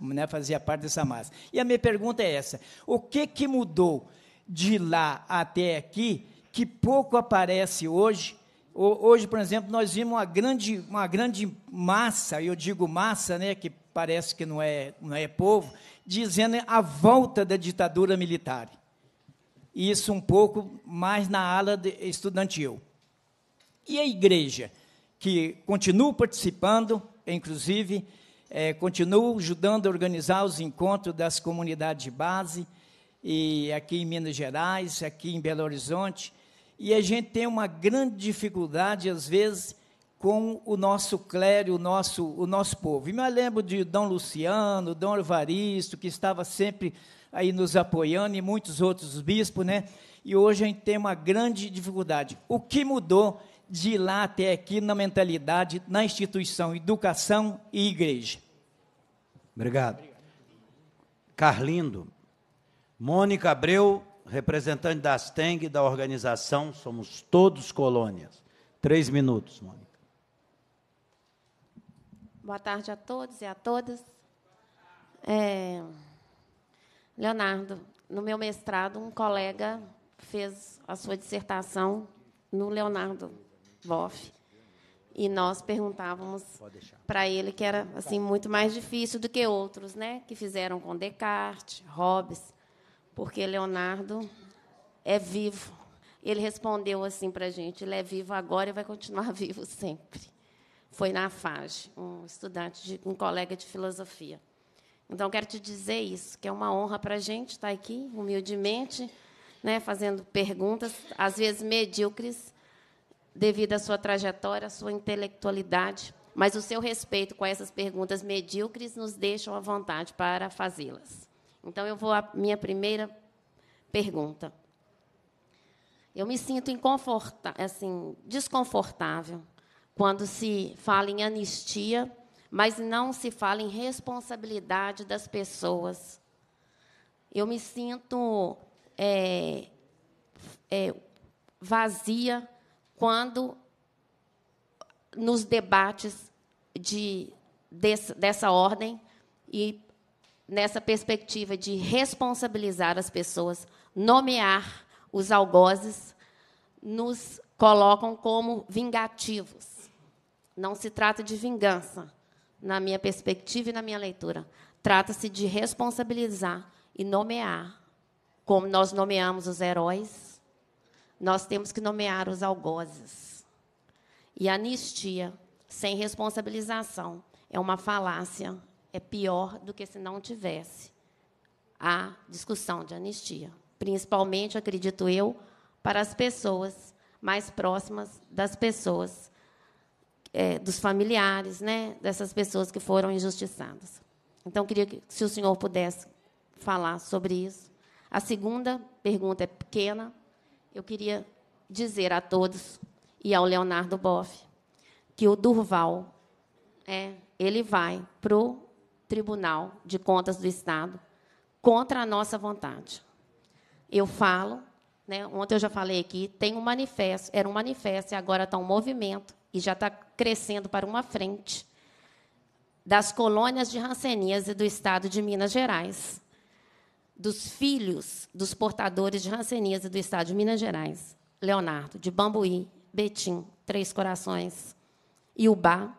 né, fazia parte dessa massa. E a minha pergunta é essa: o que que mudou de lá até aqui que pouco aparece hoje Hoje, por exemplo, nós vimos uma grande, uma grande massa, eu digo massa, né, que parece que não é, não é povo, dizendo a volta da ditadura militar. e Isso um pouco mais na ala estudantil. E a igreja, que continua participando, inclusive, é, continua ajudando a organizar os encontros das comunidades de base, e aqui em Minas Gerais, aqui em Belo Horizonte, e a gente tem uma grande dificuldade, às vezes, com o nosso clero, o nosso, o nosso povo. E me lembro de Dom Luciano, Dom Evaristo, que estava sempre aí nos apoiando, e muitos outros bispos, né? E hoje a gente tem uma grande dificuldade. O que mudou de lá até aqui na mentalidade, na instituição, educação e igreja? Obrigado. Carlindo. Mônica Abreu representante da Asteng, da organização, somos todos colônias. Três minutos, Mônica. Boa tarde a todos e a todas. É, Leonardo, no meu mestrado, um colega fez a sua dissertação no Leonardo Boff. E nós perguntávamos para ele que era assim muito mais difícil do que outros, né, que fizeram com Descartes, Hobbes porque Leonardo é vivo. Ele respondeu assim para a gente: ele é vivo agora e vai continuar [laughs] vivo sempre. Foi na FAGE, um estudante, de, um colega de filosofia. Então, quero te dizer isso, que é uma honra para a gente estar aqui, humildemente, né, fazendo perguntas, às vezes medíocres, devido à sua trajetória, à sua intelectualidade, mas o seu respeito com essas perguntas medíocres nos deixa à vontade para fazê-las. Então, eu vou à minha primeira pergunta. Eu me sinto assim, desconfortável quando se fala em anistia, mas não se fala em responsabilidade das pessoas. Eu me sinto é, é, vazia quando nos debates de, dessa ordem e nessa perspectiva de responsabilizar as pessoas, nomear os algozes, nos colocam como vingativos. Não se trata de vingança, na minha perspectiva e na minha leitura. Trata-se de responsabilizar e nomear. Como nós nomeamos os heróis, nós temos que nomear os algozes. E anistia sem responsabilização é uma falácia é pior do que se não tivesse a discussão de anistia, principalmente, acredito eu, para as pessoas mais próximas das pessoas, é, dos familiares, né, dessas pessoas que foram injustiçadas. Então, queria que, se o senhor pudesse falar sobre isso. A segunda pergunta é pequena. Eu queria dizer a todos e ao Leonardo Boff que o Durval, é, ele vai para o Tribunal de Contas do Estado contra a nossa vontade. Eu falo, né, ontem eu já falei aqui, tem um manifesto, era um manifesto e agora está um movimento e já está crescendo para uma frente das colônias de e do estado de Minas Gerais, dos filhos dos portadores de e do estado de Minas Gerais, Leonardo, de Bambuí, Betim, Três Corações, e Uba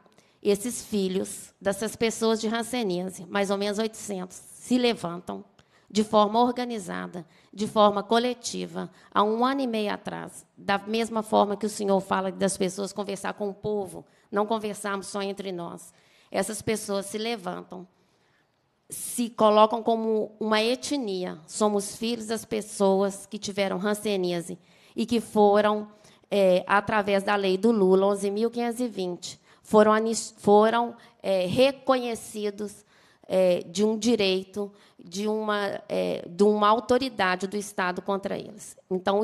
esses filhos dessas pessoas de Hanseníase, mais ou menos 800, se levantam de forma organizada, de forma coletiva, há um ano e meio atrás, da mesma forma que o senhor fala das pessoas conversar com o povo, não conversarmos só entre nós. Essas pessoas se levantam, se colocam como uma etnia. Somos filhos das pessoas que tiveram hanseníase e que foram, é, através da lei do Lula, 11.520, foram, foram é, reconhecidos é, de um direito, de uma, é, de uma autoridade do Estado contra eles. Então,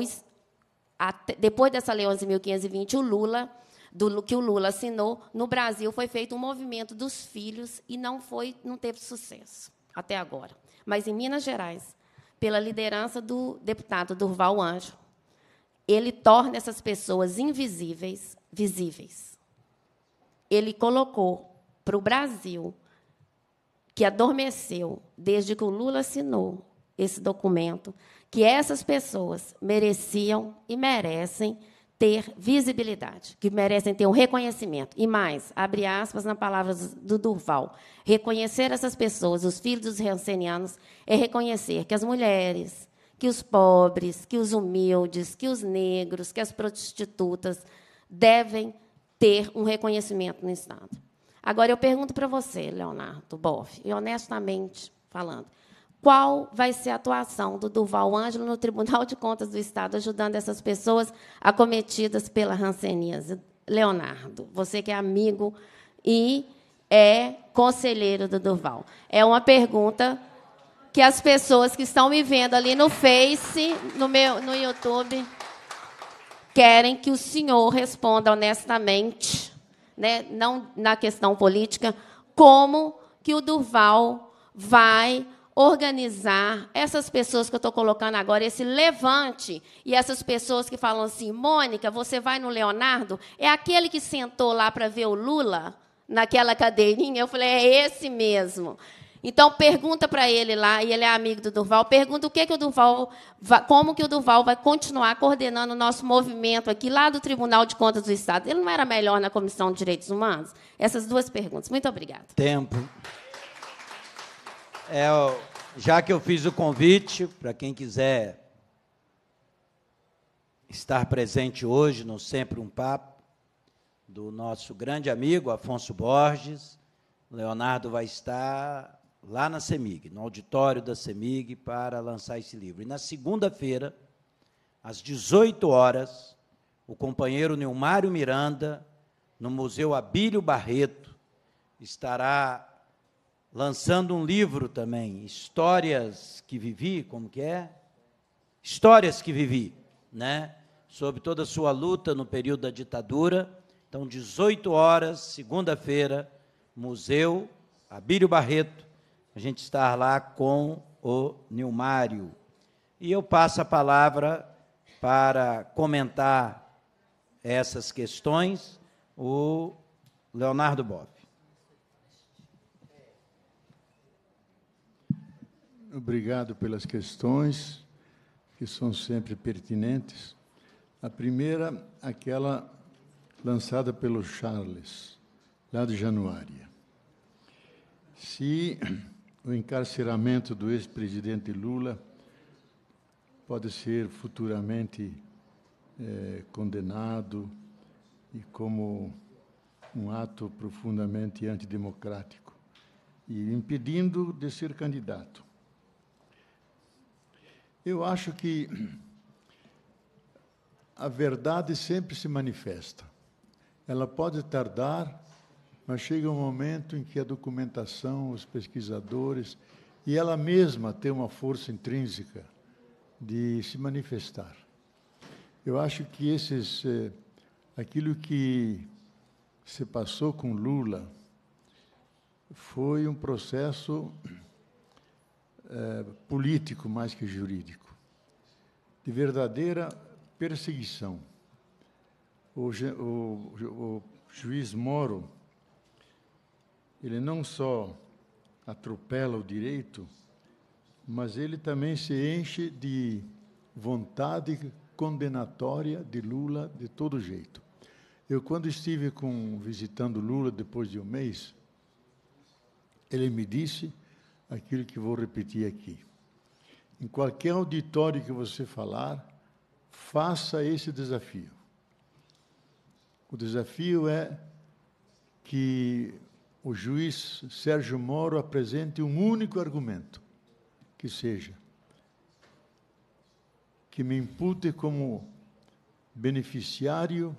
até, depois dessa Lei 11.520, o Lula, do que o Lula assinou, no Brasil foi feito um movimento dos filhos e não foi, não teve sucesso até agora. Mas em Minas Gerais, pela liderança do deputado Durval Anjo, ele torna essas pessoas invisíveis visíveis ele colocou para o Brasil, que adormeceu desde que o Lula assinou esse documento, que essas pessoas mereciam e merecem ter visibilidade, que merecem ter um reconhecimento. E mais, abre aspas na palavra do Durval, reconhecer essas pessoas, os filhos dos rancenianos, é reconhecer que as mulheres, que os pobres, que os humildes, que os negros, que as prostitutas devem ter um reconhecimento no Estado. Agora, eu pergunto para você, Leonardo Boff, e honestamente falando, qual vai ser a atuação do Duval Ângelo no Tribunal de Contas do Estado, ajudando essas pessoas acometidas pela ranceníase? Leonardo, você que é amigo e é conselheiro do Duval, É uma pergunta que as pessoas que estão me vendo ali no Face, no meu, no YouTube, querem que o senhor responda honestamente, né, não na questão política, como que o Durval vai organizar essas pessoas que eu estou colocando agora, esse levante, e essas pessoas que falam assim: Mônica, você vai no Leonardo? É aquele que sentou lá para ver o Lula, naquela cadeirinha? Eu falei: é esse mesmo. Então pergunta para ele lá, e ele é amigo do Durval, pergunta o que que o Durval, como que o Durval vai continuar coordenando o nosso movimento aqui lá do Tribunal de Contas do Estado. Ele não era melhor na Comissão de Direitos Humanos? Essas duas perguntas. Muito obrigada. Tempo. É, já que eu fiz o convite para quem quiser estar presente hoje no Sempre um Papo do nosso grande amigo Afonso Borges, Leonardo vai estar lá na CEMIG, no auditório da CEMIG, para lançar esse livro. E na segunda-feira, às 18 horas, o companheiro Neumário Miranda, no Museu Abílio Barreto, estará lançando um livro também, Histórias que Vivi, como que é? Histórias que Vivi, né? Sobre toda a sua luta no período da ditadura. Então, 18 horas, segunda-feira, Museu Abílio Barreto, a gente estar lá com o Nilmário. E eu passo a palavra para comentar essas questões o Leonardo Boff. Obrigado pelas questões, que são sempre pertinentes. A primeira, aquela lançada pelo Charles, lá de Januária. Se o encarceramento do ex-presidente Lula pode ser futuramente eh, condenado e como um ato profundamente antidemocrático e impedindo de ser candidato. Eu acho que a verdade sempre se manifesta. Ela pode tardar mas chega um momento em que a documentação, os pesquisadores e ela mesma tem uma força intrínseca de se manifestar. Eu acho que esses, eh, aquilo que se passou com Lula foi um processo eh, político mais que jurídico, de verdadeira perseguição. o, o, o juiz Moro ele não só atropela o direito, mas ele também se enche de vontade condenatória de Lula de todo jeito. Eu quando estive com visitando Lula depois de um mês, ele me disse aquilo que vou repetir aqui. Em qualquer auditório que você falar, faça esse desafio. O desafio é que o juiz Sérgio Moro apresente um único argumento, que seja que me impute como beneficiário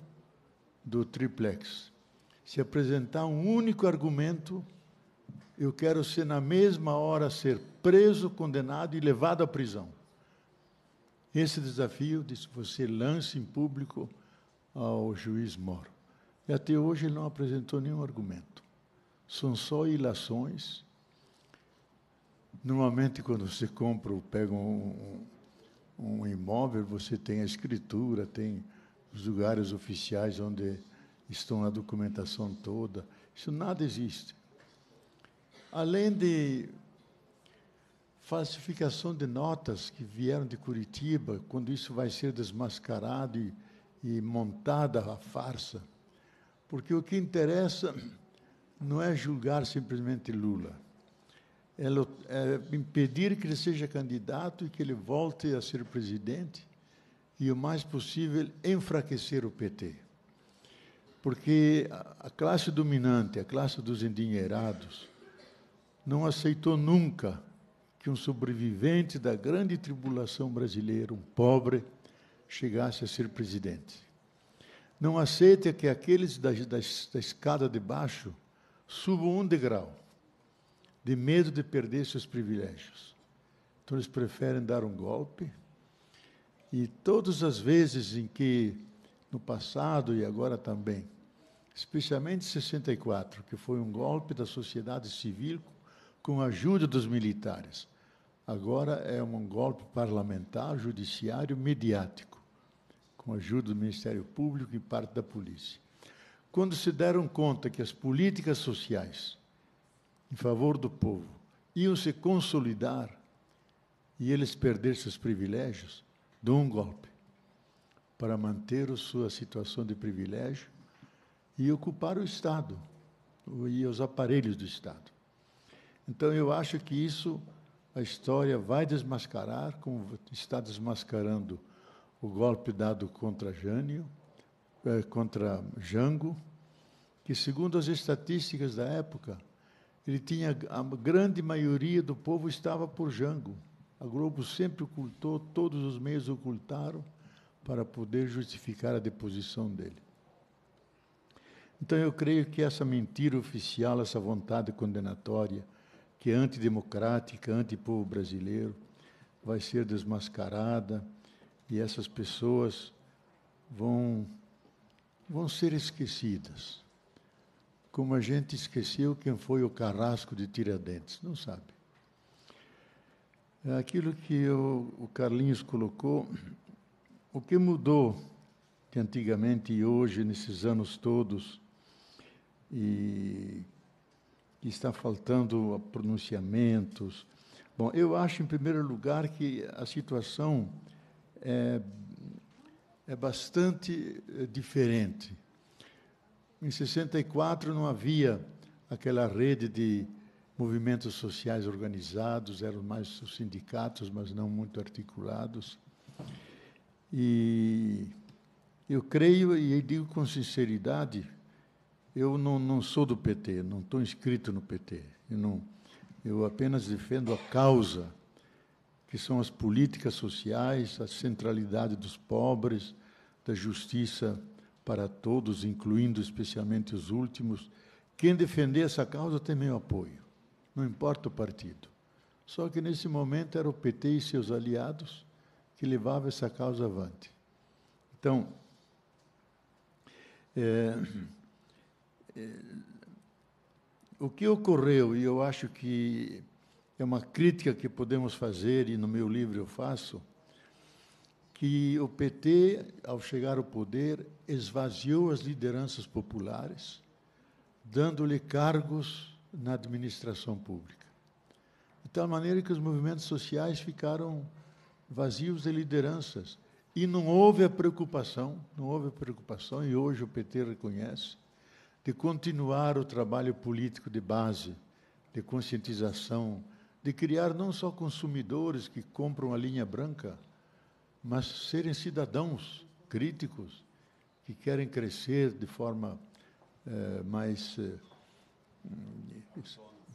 do triplex. Se apresentar um único argumento, eu quero ser na mesma hora ser preso, condenado e levado à prisão. Esse desafio disse você lance em público ao juiz Moro. E até hoje ele não apresentou nenhum argumento são só ilações. Normalmente, quando você compra ou pega um, um imóvel, você tem a escritura, tem os lugares oficiais onde estão a documentação toda. Isso nada existe. Além de falsificação de notas que vieram de Curitiba, quando isso vai ser desmascarado e, e montada a farsa. Porque o que interessa não é julgar simplesmente Lula. É, é impedir que ele seja candidato e que ele volte a ser presidente e, o mais possível, enfraquecer o PT. Porque a classe dominante, a classe dos endinheirados, não aceitou nunca que um sobrevivente da grande tribulação brasileira, um pobre, chegasse a ser presidente. Não aceita que aqueles da, da, da escada de baixo Subo um degrau de medo de perder seus privilégios. Então eles preferem dar um golpe. E todas as vezes em que, no passado e agora também, especialmente 64, que foi um golpe da sociedade civil com a ajuda dos militares. Agora é um golpe parlamentar, judiciário, mediático, com a ajuda do Ministério Público e parte da polícia quando se deram conta que as políticas sociais em favor do povo iam se consolidar e eles perder seus privilégios, dão um golpe para manter a sua situação de privilégio e ocupar o Estado e os aparelhos do Estado. Então, eu acho que isso a história vai desmascarar, como está desmascarando o golpe dado contra Jânio, é, contra Jango, que segundo as estatísticas da época, ele tinha a grande maioria do povo estava por Jango. A Globo sempre ocultou, todos os meios ocultaram para poder justificar a deposição dele. Então eu creio que essa mentira oficial, essa vontade condenatória, que é antidemocrática, anti-povo brasileiro, vai ser desmascarada e essas pessoas vão vão ser esquecidas. Como a gente esqueceu quem foi o carrasco de Tiradentes, não sabe. Aquilo que o, o Carlinhos colocou, o que mudou de antigamente e hoje, nesses anos todos, e que está faltando pronunciamentos. Bom, eu acho, em primeiro lugar, que a situação é é bastante eh, diferente. Em 64 não havia aquela rede de movimentos sociais organizados, eram mais os sindicatos, mas não muito articulados. E eu creio, e digo com sinceridade, eu não, não sou do PT, não estou inscrito no PT. Eu, não, eu apenas defendo a causa que são as políticas sociais, a centralidade dos pobres, da justiça para todos, incluindo especialmente os últimos. Quem defender essa causa tem meu apoio, não importa o partido. Só que nesse momento era o PT e seus aliados que levavam essa causa avante. Então, é, é, o que ocorreu, e eu acho que é uma crítica que podemos fazer, e no meu livro eu faço, que o PT, ao chegar ao poder, esvaziou as lideranças populares, dando-lhe cargos na administração pública. De tal maneira que os movimentos sociais ficaram vazios de lideranças. E não houve a preocupação, não houve a preocupação, e hoje o PT reconhece, de continuar o trabalho político de base, de conscientização de criar não só consumidores que compram a linha branca, mas serem cidadãos críticos que querem crescer de forma eh, mais eh,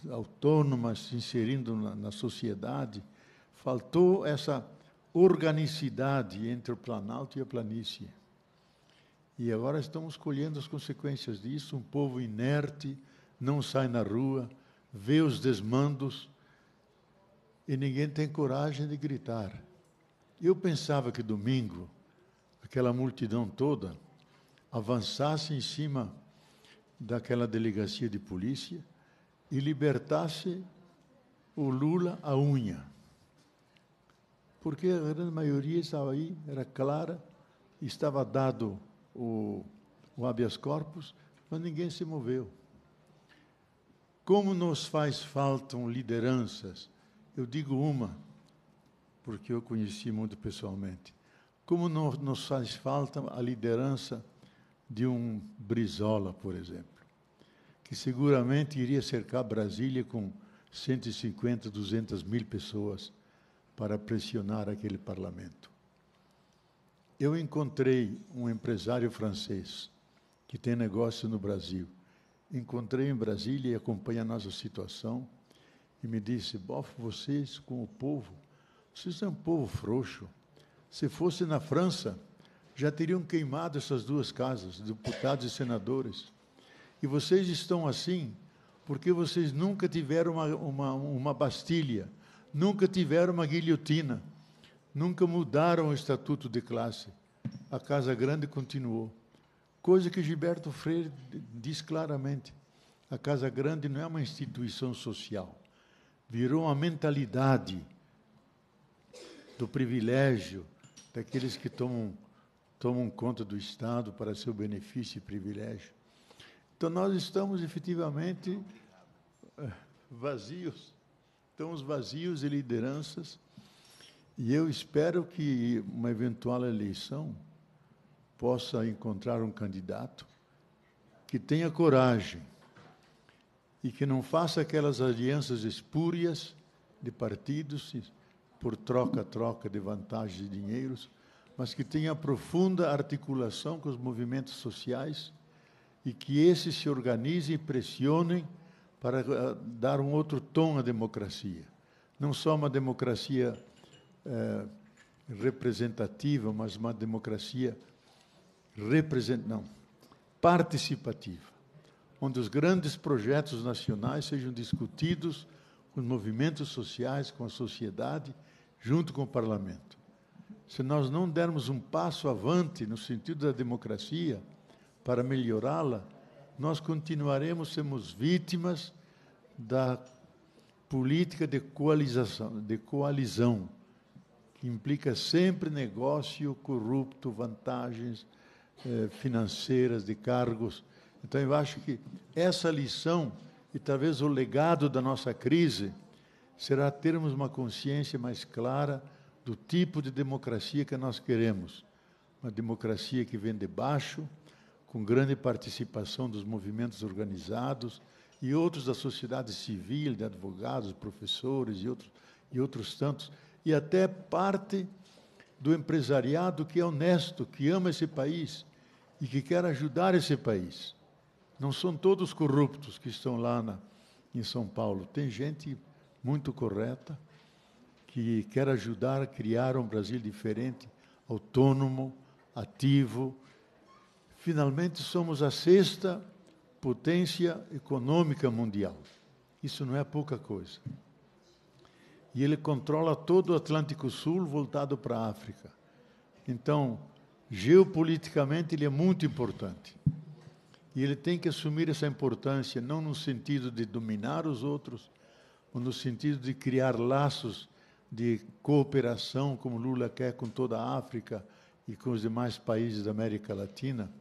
autônoma, se inserindo na, na sociedade. Faltou essa organicidade entre o Planalto e a planície. E agora estamos colhendo as consequências disso. Um povo inerte não sai na rua, vê os desmandos, e ninguém tem coragem de gritar. Eu pensava que domingo, aquela multidão toda avançasse em cima daquela delegacia de polícia e libertasse o Lula a unha. Porque a grande maioria estava aí, era clara, estava dado o, o habeas corpus, mas ninguém se moveu. Como nos faz faltam lideranças eu digo uma, porque eu conheci muito pessoalmente. Como não nos faz falta a liderança de um Brizola, por exemplo, que seguramente iria cercar Brasília com 150, 200 mil pessoas para pressionar aquele parlamento. Eu encontrei um empresário francês que tem negócio no Brasil. Encontrei em Brasília e acompanha a nossa situação e me disse: Bof, vocês com o povo, vocês são um povo frouxo. Se fosse na França, já teriam queimado essas duas casas, deputados e senadores. E vocês estão assim porque vocês nunca tiveram uma, uma, uma Bastilha, nunca tiveram uma guilhotina, nunca mudaram o estatuto de classe. A Casa Grande continuou. Coisa que Gilberto Freire diz claramente: a Casa Grande não é uma instituição social virou uma mentalidade do privilégio daqueles que tomam, tomam conta do Estado para seu benefício e privilégio. Então, nós estamos efetivamente eh, vazios, estamos vazios de lideranças, e eu espero que uma eventual eleição possa encontrar um candidato que tenha coragem e que não faça aquelas alianças espúrias de partidos por troca-troca de vantagens e dinheiros, mas que tenha profunda articulação com os movimentos sociais e que esses se organizem e pressionem para eh, dar um outro tom à democracia. Não só uma democracia eh, representativa, mas uma democracia represent... não, participativa onde os grandes projetos nacionais sejam discutidos com os movimentos sociais, com a sociedade, junto com o parlamento. Se nós não dermos um passo avante no sentido da democracia, para melhorá-la, nós continuaremos sermos vítimas da política de coalização, de coalizão, que implica sempre negócio corrupto, vantagens eh, financeiras de cargos então, eu acho que essa lição, e talvez o legado da nossa crise, será termos uma consciência mais clara do tipo de democracia que nós queremos. Uma democracia que vem de baixo, com grande participação dos movimentos organizados e outros da sociedade civil, de advogados, professores e outros, e outros tantos, e até parte do empresariado que é honesto, que ama esse país e que quer ajudar esse país. Não são todos corruptos que estão lá na, em São Paulo. Tem gente muito correta que quer ajudar a criar um Brasil diferente, autônomo, ativo. Finalmente somos a sexta potência econômica mundial. Isso não é pouca coisa. E ele controla todo o Atlântico Sul voltado para a África. Então, geopoliticamente, ele é muito importante. E ele tem que assumir essa importância, não no sentido de dominar os outros, mas no sentido de criar laços de cooperação, como Lula quer com toda a África e com os demais países da América Latina,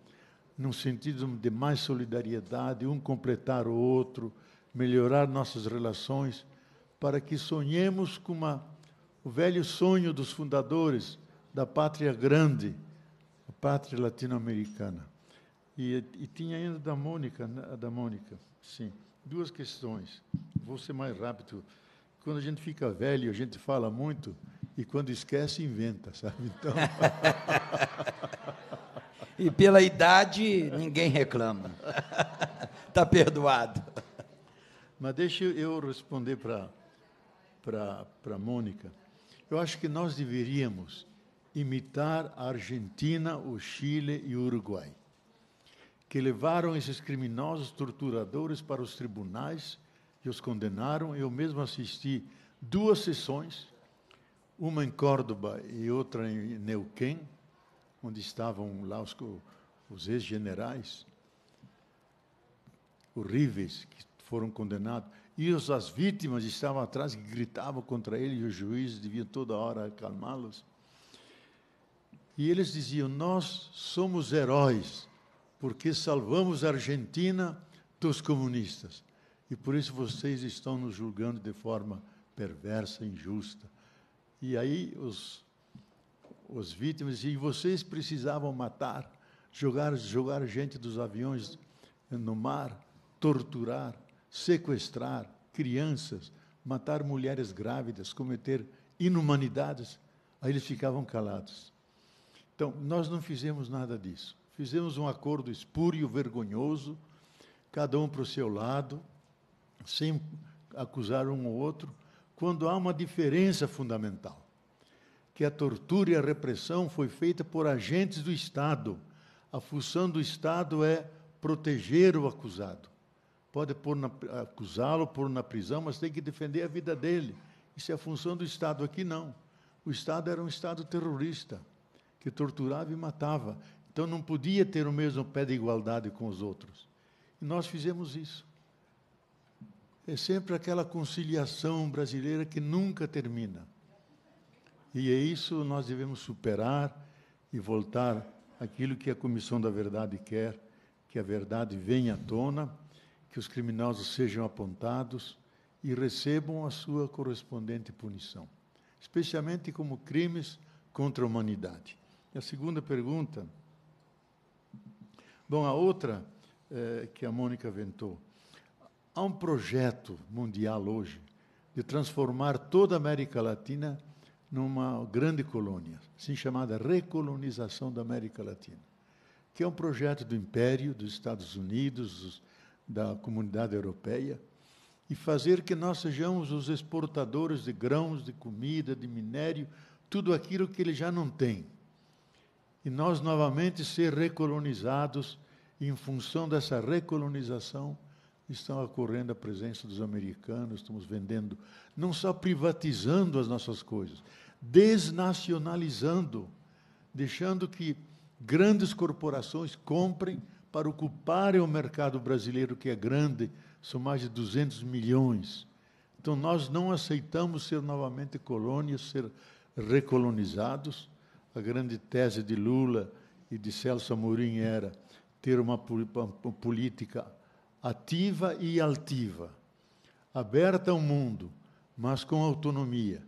num sentido de mais solidariedade, um completar o outro, melhorar nossas relações, para que sonhemos com uma, o velho sonho dos fundadores da pátria grande, a pátria latino-americana. E, e tinha ainda da Mônica, né? da Mônica, sim. Duas questões. Vou ser mais rápido. Quando a gente fica velho, a gente fala muito e quando esquece inventa, sabe? Então. [laughs] e pela idade ninguém reclama. Está [laughs] perdoado. Mas deixa eu responder para para Mônica. Eu acho que nós deveríamos imitar a Argentina, o Chile e o Uruguai que levaram esses criminosos torturadores para os tribunais e os condenaram. Eu mesmo assisti duas sessões, uma em Córdoba e outra em Neuquén, onde estavam lá os, os ex-generais horríveis que foram condenados. E os, as vítimas estavam atrás que gritavam contra ele e o juiz devia toda hora acalmá-los. E eles diziam: Nós somos heróis porque salvamos a Argentina dos comunistas. E por isso vocês estão nos julgando de forma perversa, injusta. E aí os, os vítimas, e vocês precisavam matar, jogar, jogar gente dos aviões no mar, torturar, sequestrar crianças, matar mulheres grávidas, cometer inumanidades. Aí eles ficavam calados. Então, nós não fizemos nada disso. Fizemos um acordo espúrio, vergonhoso, cada um para o seu lado, sem acusar um ou outro, quando há uma diferença fundamental, que a tortura e a repressão foi feita por agentes do Estado. A função do Estado é proteger o acusado. Pode acusá-lo, pôr na prisão, mas tem que defender a vida dele. Isso é a função do Estado. Aqui não. O Estado era um Estado terrorista, que torturava e matava. Então não podia ter o mesmo pé de igualdade com os outros. E nós fizemos isso. É sempre aquela conciliação brasileira que nunca termina. E é isso nós devemos superar e voltar aquilo que a Comissão da Verdade quer, que a verdade venha à tona, que os criminosos sejam apontados e recebam a sua correspondente punição, especialmente como crimes contra a humanidade. E a segunda pergunta Bom, a outra é, que a Mônica aventou. Há um projeto mundial hoje de transformar toda a América Latina numa grande colônia, assim chamada recolonização da América Latina, que é um projeto do Império, dos Estados Unidos, da Comunidade Europeia, e fazer que nós sejamos os exportadores de grãos, de comida, de minério, tudo aquilo que ele já não tem e nós novamente ser recolonizados, e em função dessa recolonização, estão ocorrendo a presença dos americanos, estamos vendendo, não só privatizando as nossas coisas, desnacionalizando, deixando que grandes corporações comprem para ocuparem o mercado brasileiro, que é grande, são mais de 200 milhões. Então, nós não aceitamos ser novamente colônias, ser recolonizados, a grande tese de Lula e de Celso Amorim era ter uma política ativa e altiva, aberta ao mundo, mas com autonomia,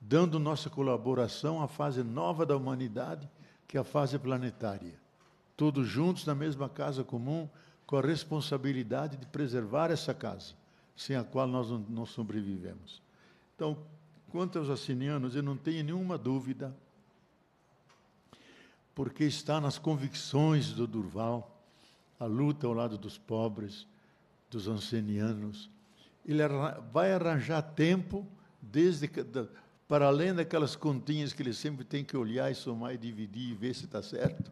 dando nossa colaboração à fase nova da humanidade, que é a fase planetária. Todos juntos na mesma casa comum, com a responsabilidade de preservar essa casa, sem a qual nós não sobrevivemos. Então, quanto aos assinianos, eu não tenho nenhuma dúvida porque está nas convicções do Durval, a luta ao lado dos pobres, dos ancenianos. Ele vai arranjar tempo desde para além daquelas continhas que ele sempre tem que olhar e somar e dividir e ver se está certo.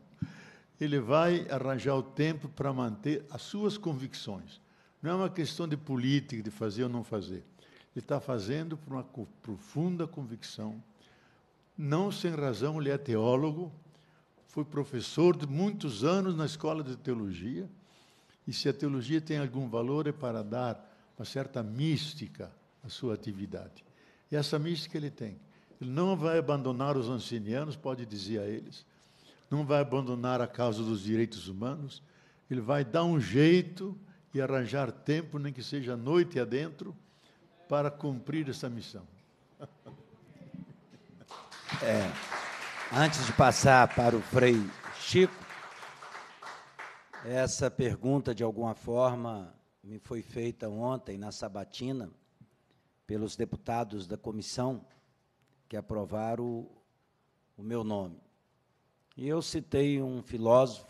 Ele vai arranjar o tempo para manter as suas convicções. Não é uma questão de política, de fazer ou não fazer. Ele está fazendo por uma profunda convicção. Não sem razão, ele é teólogo, foi professor de muitos anos na escola de teologia, e se a teologia tem algum valor é para dar uma certa mística à sua atividade. E essa mística ele tem. Ele não vai abandonar os ancinianos, pode dizer a eles, não vai abandonar a causa dos direitos humanos, ele vai dar um jeito e arranjar tempo, nem que seja noite adentro, para cumprir essa missão. É. Antes de passar para o Frei Chico, essa pergunta, de alguma forma, me foi feita ontem na sabatina pelos deputados da comissão que aprovaram o, o meu nome. E eu citei um filósofo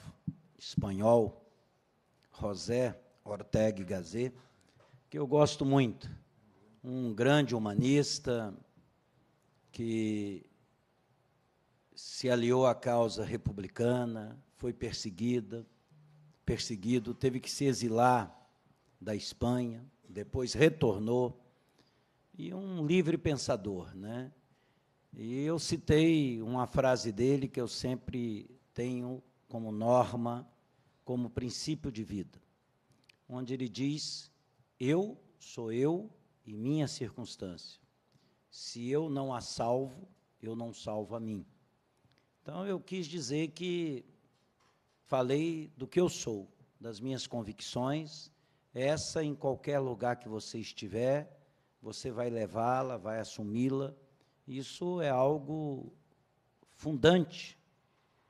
espanhol, José Ortega Gazé, que eu gosto muito, um grande humanista que se aliou à causa republicana, foi perseguida, perseguido, teve que se exilar da Espanha, depois retornou e um livre pensador, né? E eu citei uma frase dele que eu sempre tenho como norma, como princípio de vida, onde ele diz: Eu sou eu e minha circunstância. Se eu não a salvo, eu não salvo a mim. Então, eu quis dizer que falei do que eu sou, das minhas convicções. Essa, em qualquer lugar que você estiver, você vai levá-la, vai assumi-la. Isso é algo fundante,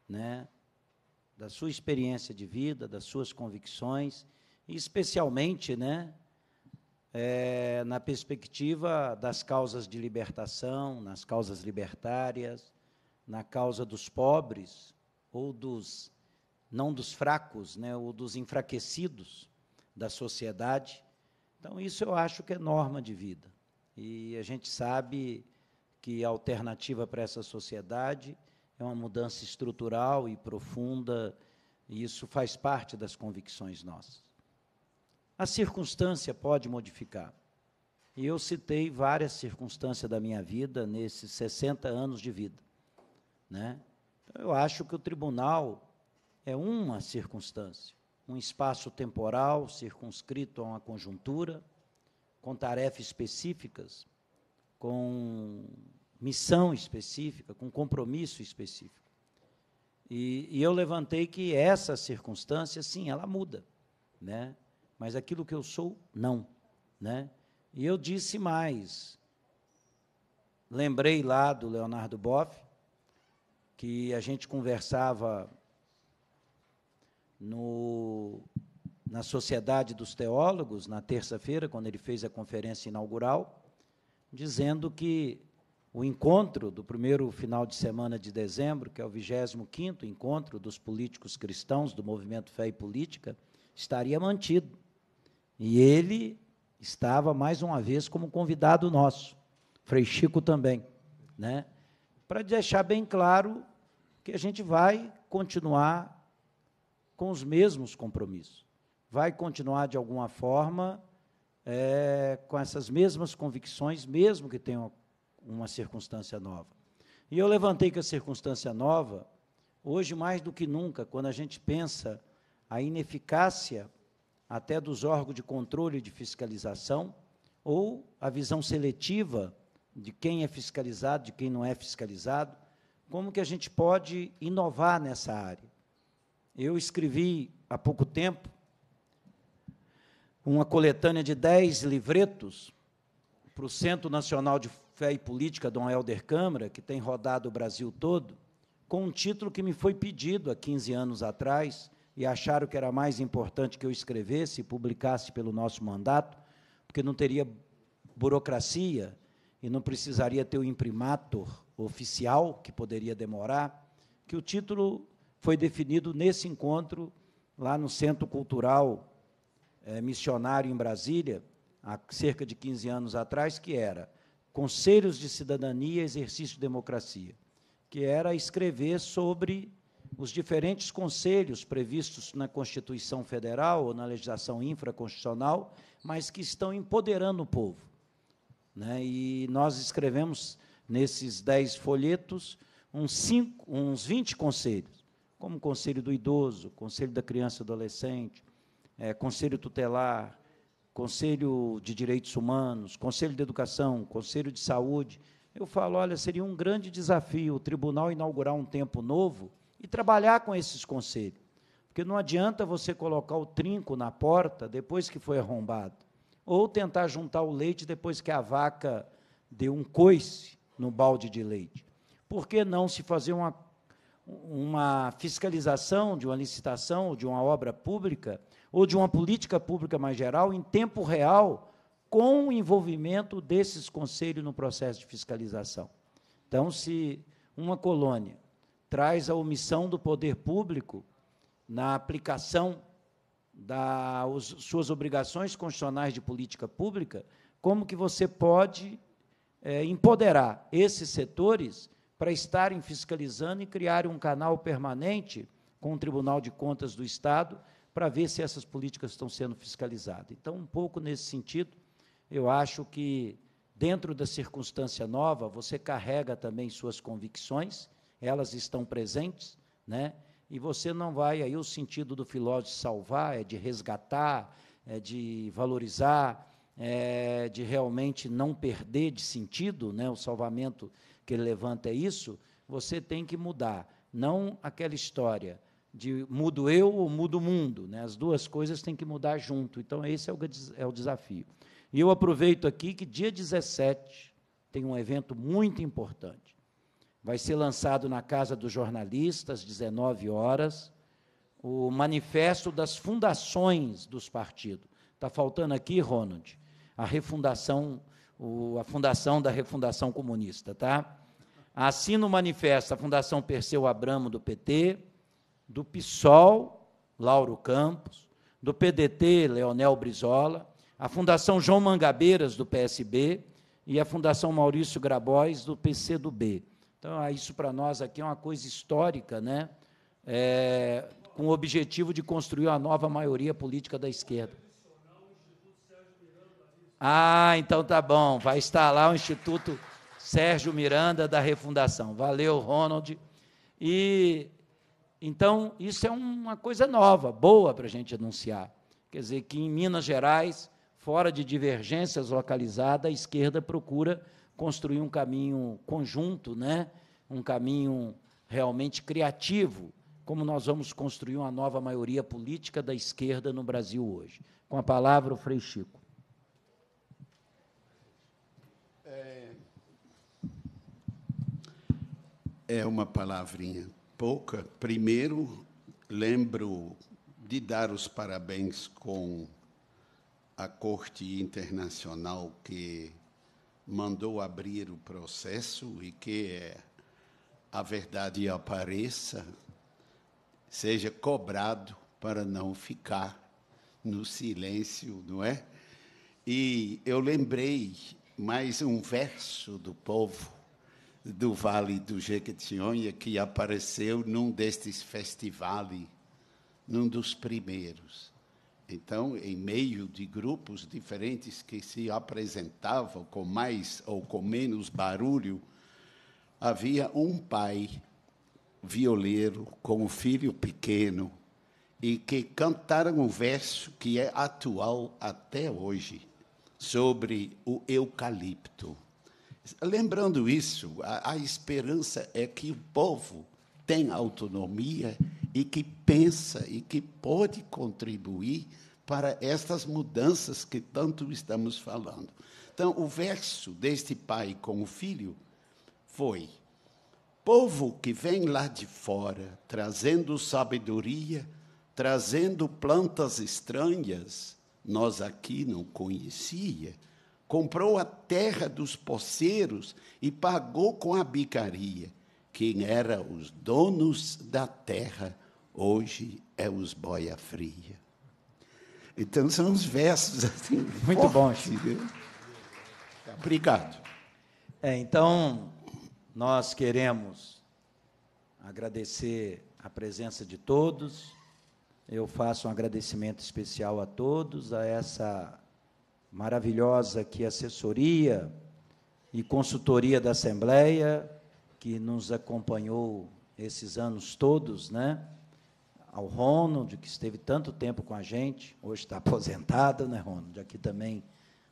né? Da sua experiência de vida, das suas convicções, e especialmente, né? É, na perspectiva das causas de libertação, nas causas libertárias, na causa dos pobres ou dos não dos fracos, né, ou dos enfraquecidos da sociedade. Então isso eu acho que é norma de vida. E a gente sabe que a alternativa para essa sociedade é uma mudança estrutural e profunda, e isso faz parte das convicções nossas. A circunstância pode modificar. E eu citei várias circunstâncias da minha vida nesses 60 anos de vida. Né? eu acho que o tribunal é uma circunstância, um espaço temporal circunscrito a uma conjuntura, com tarefas específicas, com missão específica, com compromisso específico. E, e, eu levantei que essa circunstância, sim, ela muda, né? mas aquilo que eu sou, não. Né? E eu disse mais. Lembrei lá do Leonardo Boff, que a gente conversava no, na Sociedade dos Teólogos, na terça-feira, quando ele fez a conferência inaugural, dizendo que o encontro do primeiro final de semana de dezembro, que é o 25º encontro dos políticos cristãos do movimento Fé e Política, estaria mantido. E ele estava mais uma vez como convidado nosso, Frei Chico também, né? Para deixar bem claro que a gente vai continuar com os mesmos compromissos, vai continuar, de alguma forma, é, com essas mesmas convicções, mesmo que tenha uma, uma circunstância nova. E eu levantei que a circunstância nova, hoje mais do que nunca, quando a gente pensa a ineficácia até dos órgãos de controle e de fiscalização, ou a visão seletiva de quem é fiscalizado, de quem não é fiscalizado, como que a gente pode inovar nessa área. Eu escrevi há pouco tempo uma coletânea de dez livretos para o Centro Nacional de Fé e Política, Dom Helder Câmara, que tem rodado o Brasil todo, com um título que me foi pedido há 15 anos atrás, e acharam que era mais importante que eu escrevesse e publicasse pelo nosso mandato, porque não teria burocracia e não precisaria ter o imprimatur oficial, que poderia demorar, que o título foi definido nesse encontro, lá no Centro Cultural é, Missionário em Brasília, há cerca de 15 anos atrás, que era Conselhos de Cidadania e Exercício de Democracia, que era escrever sobre os diferentes conselhos previstos na Constituição Federal ou na legislação infraconstitucional, mas que estão empoderando o povo. Né? E nós escrevemos nesses dez folhetos uns, cinco, uns 20 conselhos, como o conselho do idoso, conselho da criança e adolescente, é, conselho tutelar, conselho de direitos humanos, conselho de educação, conselho de saúde. Eu falo, olha, seria um grande desafio o tribunal inaugurar um tempo novo e trabalhar com esses conselhos. Porque não adianta você colocar o trinco na porta depois que foi arrombado, ou tentar juntar o leite depois que a vaca deu um coice no balde de leite. Por que não se fazer uma, uma fiscalização de uma licitação, de uma obra pública, ou de uma política pública mais geral, em tempo real, com o envolvimento desses conselhos no processo de fiscalização? Então, se uma colônia traz a omissão do poder público na aplicação das suas obrigações constitucionais de política pública, como que você pode é, empoderar esses setores para estarem fiscalizando e criar um canal permanente com o Tribunal de Contas do Estado para ver se essas políticas estão sendo fiscalizadas. Então, um pouco nesse sentido, eu acho que, dentro da circunstância nova, você carrega também suas convicções, elas estão presentes, né? e você não vai, aí o sentido do filósofo salvar é de resgatar, é de valorizar, é, de realmente não perder de sentido, né, o salvamento que ele levanta é isso, você tem que mudar. Não aquela história de mudo eu ou mudo o mundo. Né? As duas coisas têm que mudar junto. Então, esse é o, é o desafio. E eu aproveito aqui que dia 17 tem um evento muito importante. Vai ser lançado na Casa dos Jornalistas, 19 horas, o Manifesto das Fundações dos Partidos. Está faltando aqui, Ronald, a refundação, o, a fundação da refundação comunista, tá? Assim no manifesta a Fundação Perseu Abramo do PT, do PSOL, Lauro Campos, do PDT, Leonel Brizola, a Fundação João Mangabeiras do PSB e a Fundação Maurício Grabois do PCdoB. Então, ah, isso para nós aqui é uma coisa histórica, né? É, com o objetivo de construir uma nova maioria política da esquerda. Ah, então tá bom, vai estar lá o Instituto Sérgio Miranda da Refundação. Valeu, Ronald. E então isso é uma coisa nova, boa para a gente anunciar. Quer dizer que em Minas Gerais, fora de divergências localizadas, a esquerda procura construir um caminho conjunto, né? um caminho realmente criativo, como nós vamos construir uma nova maioria política da esquerda no Brasil hoje. Com a palavra, o Frei Chico. é uma palavrinha pouca. Primeiro, lembro de dar os parabéns com a Corte Internacional que mandou abrir o processo e que é, a verdade apareça, seja cobrado para não ficar no silêncio, não é? E eu lembrei mais um verso do povo do Vale do Jequitinhonha que apareceu num destes festivais, num dos primeiros. Então, em meio de grupos diferentes que se apresentavam com mais ou com menos barulho, havia um pai violeiro com um filho pequeno e que cantaram um verso que é atual até hoje sobre o eucalipto. Lembrando isso, a, a esperança é que o povo tem autonomia e que pensa e que pode contribuir para estas mudanças que tanto estamos falando. Então, o verso deste pai com o filho foi: Povo que vem lá de fora trazendo sabedoria, trazendo plantas estranhas, nós aqui não conhecia, comprou a terra dos poceiros e pagou com a bicaria. Quem era os donos da terra, hoje é os boia fria. Então são uns versos assim. Muito fortes, bom, Chico. Né? Obrigado. É, então, nós queremos agradecer a presença de todos. Eu faço um agradecimento especial a todos, a essa maravilhosa que é assessoria e consultoria da Assembleia, que nos acompanhou esses anos todos, né? Ao Ronald, que esteve tanto tempo com a gente, hoje está [laughs] aposentado, né, Ronald? Aqui também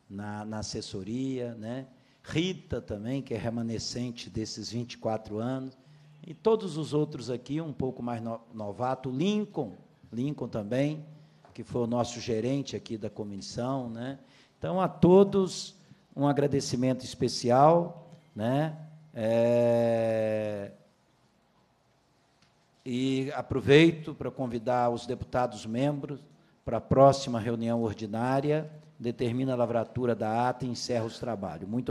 na, na assessoria, né? Rita também, que é remanescente desses 24 anos, e todos os outros aqui, um pouco mais no, novato, Lincoln, Lincoln também, que foi o nosso gerente aqui da comissão, né? Então, a todos, um agradecimento especial. Né? É... E aproveito para convidar os deputados membros para a próxima reunião ordinária. Determina a lavratura da ata e encerra os trabalhos. Muito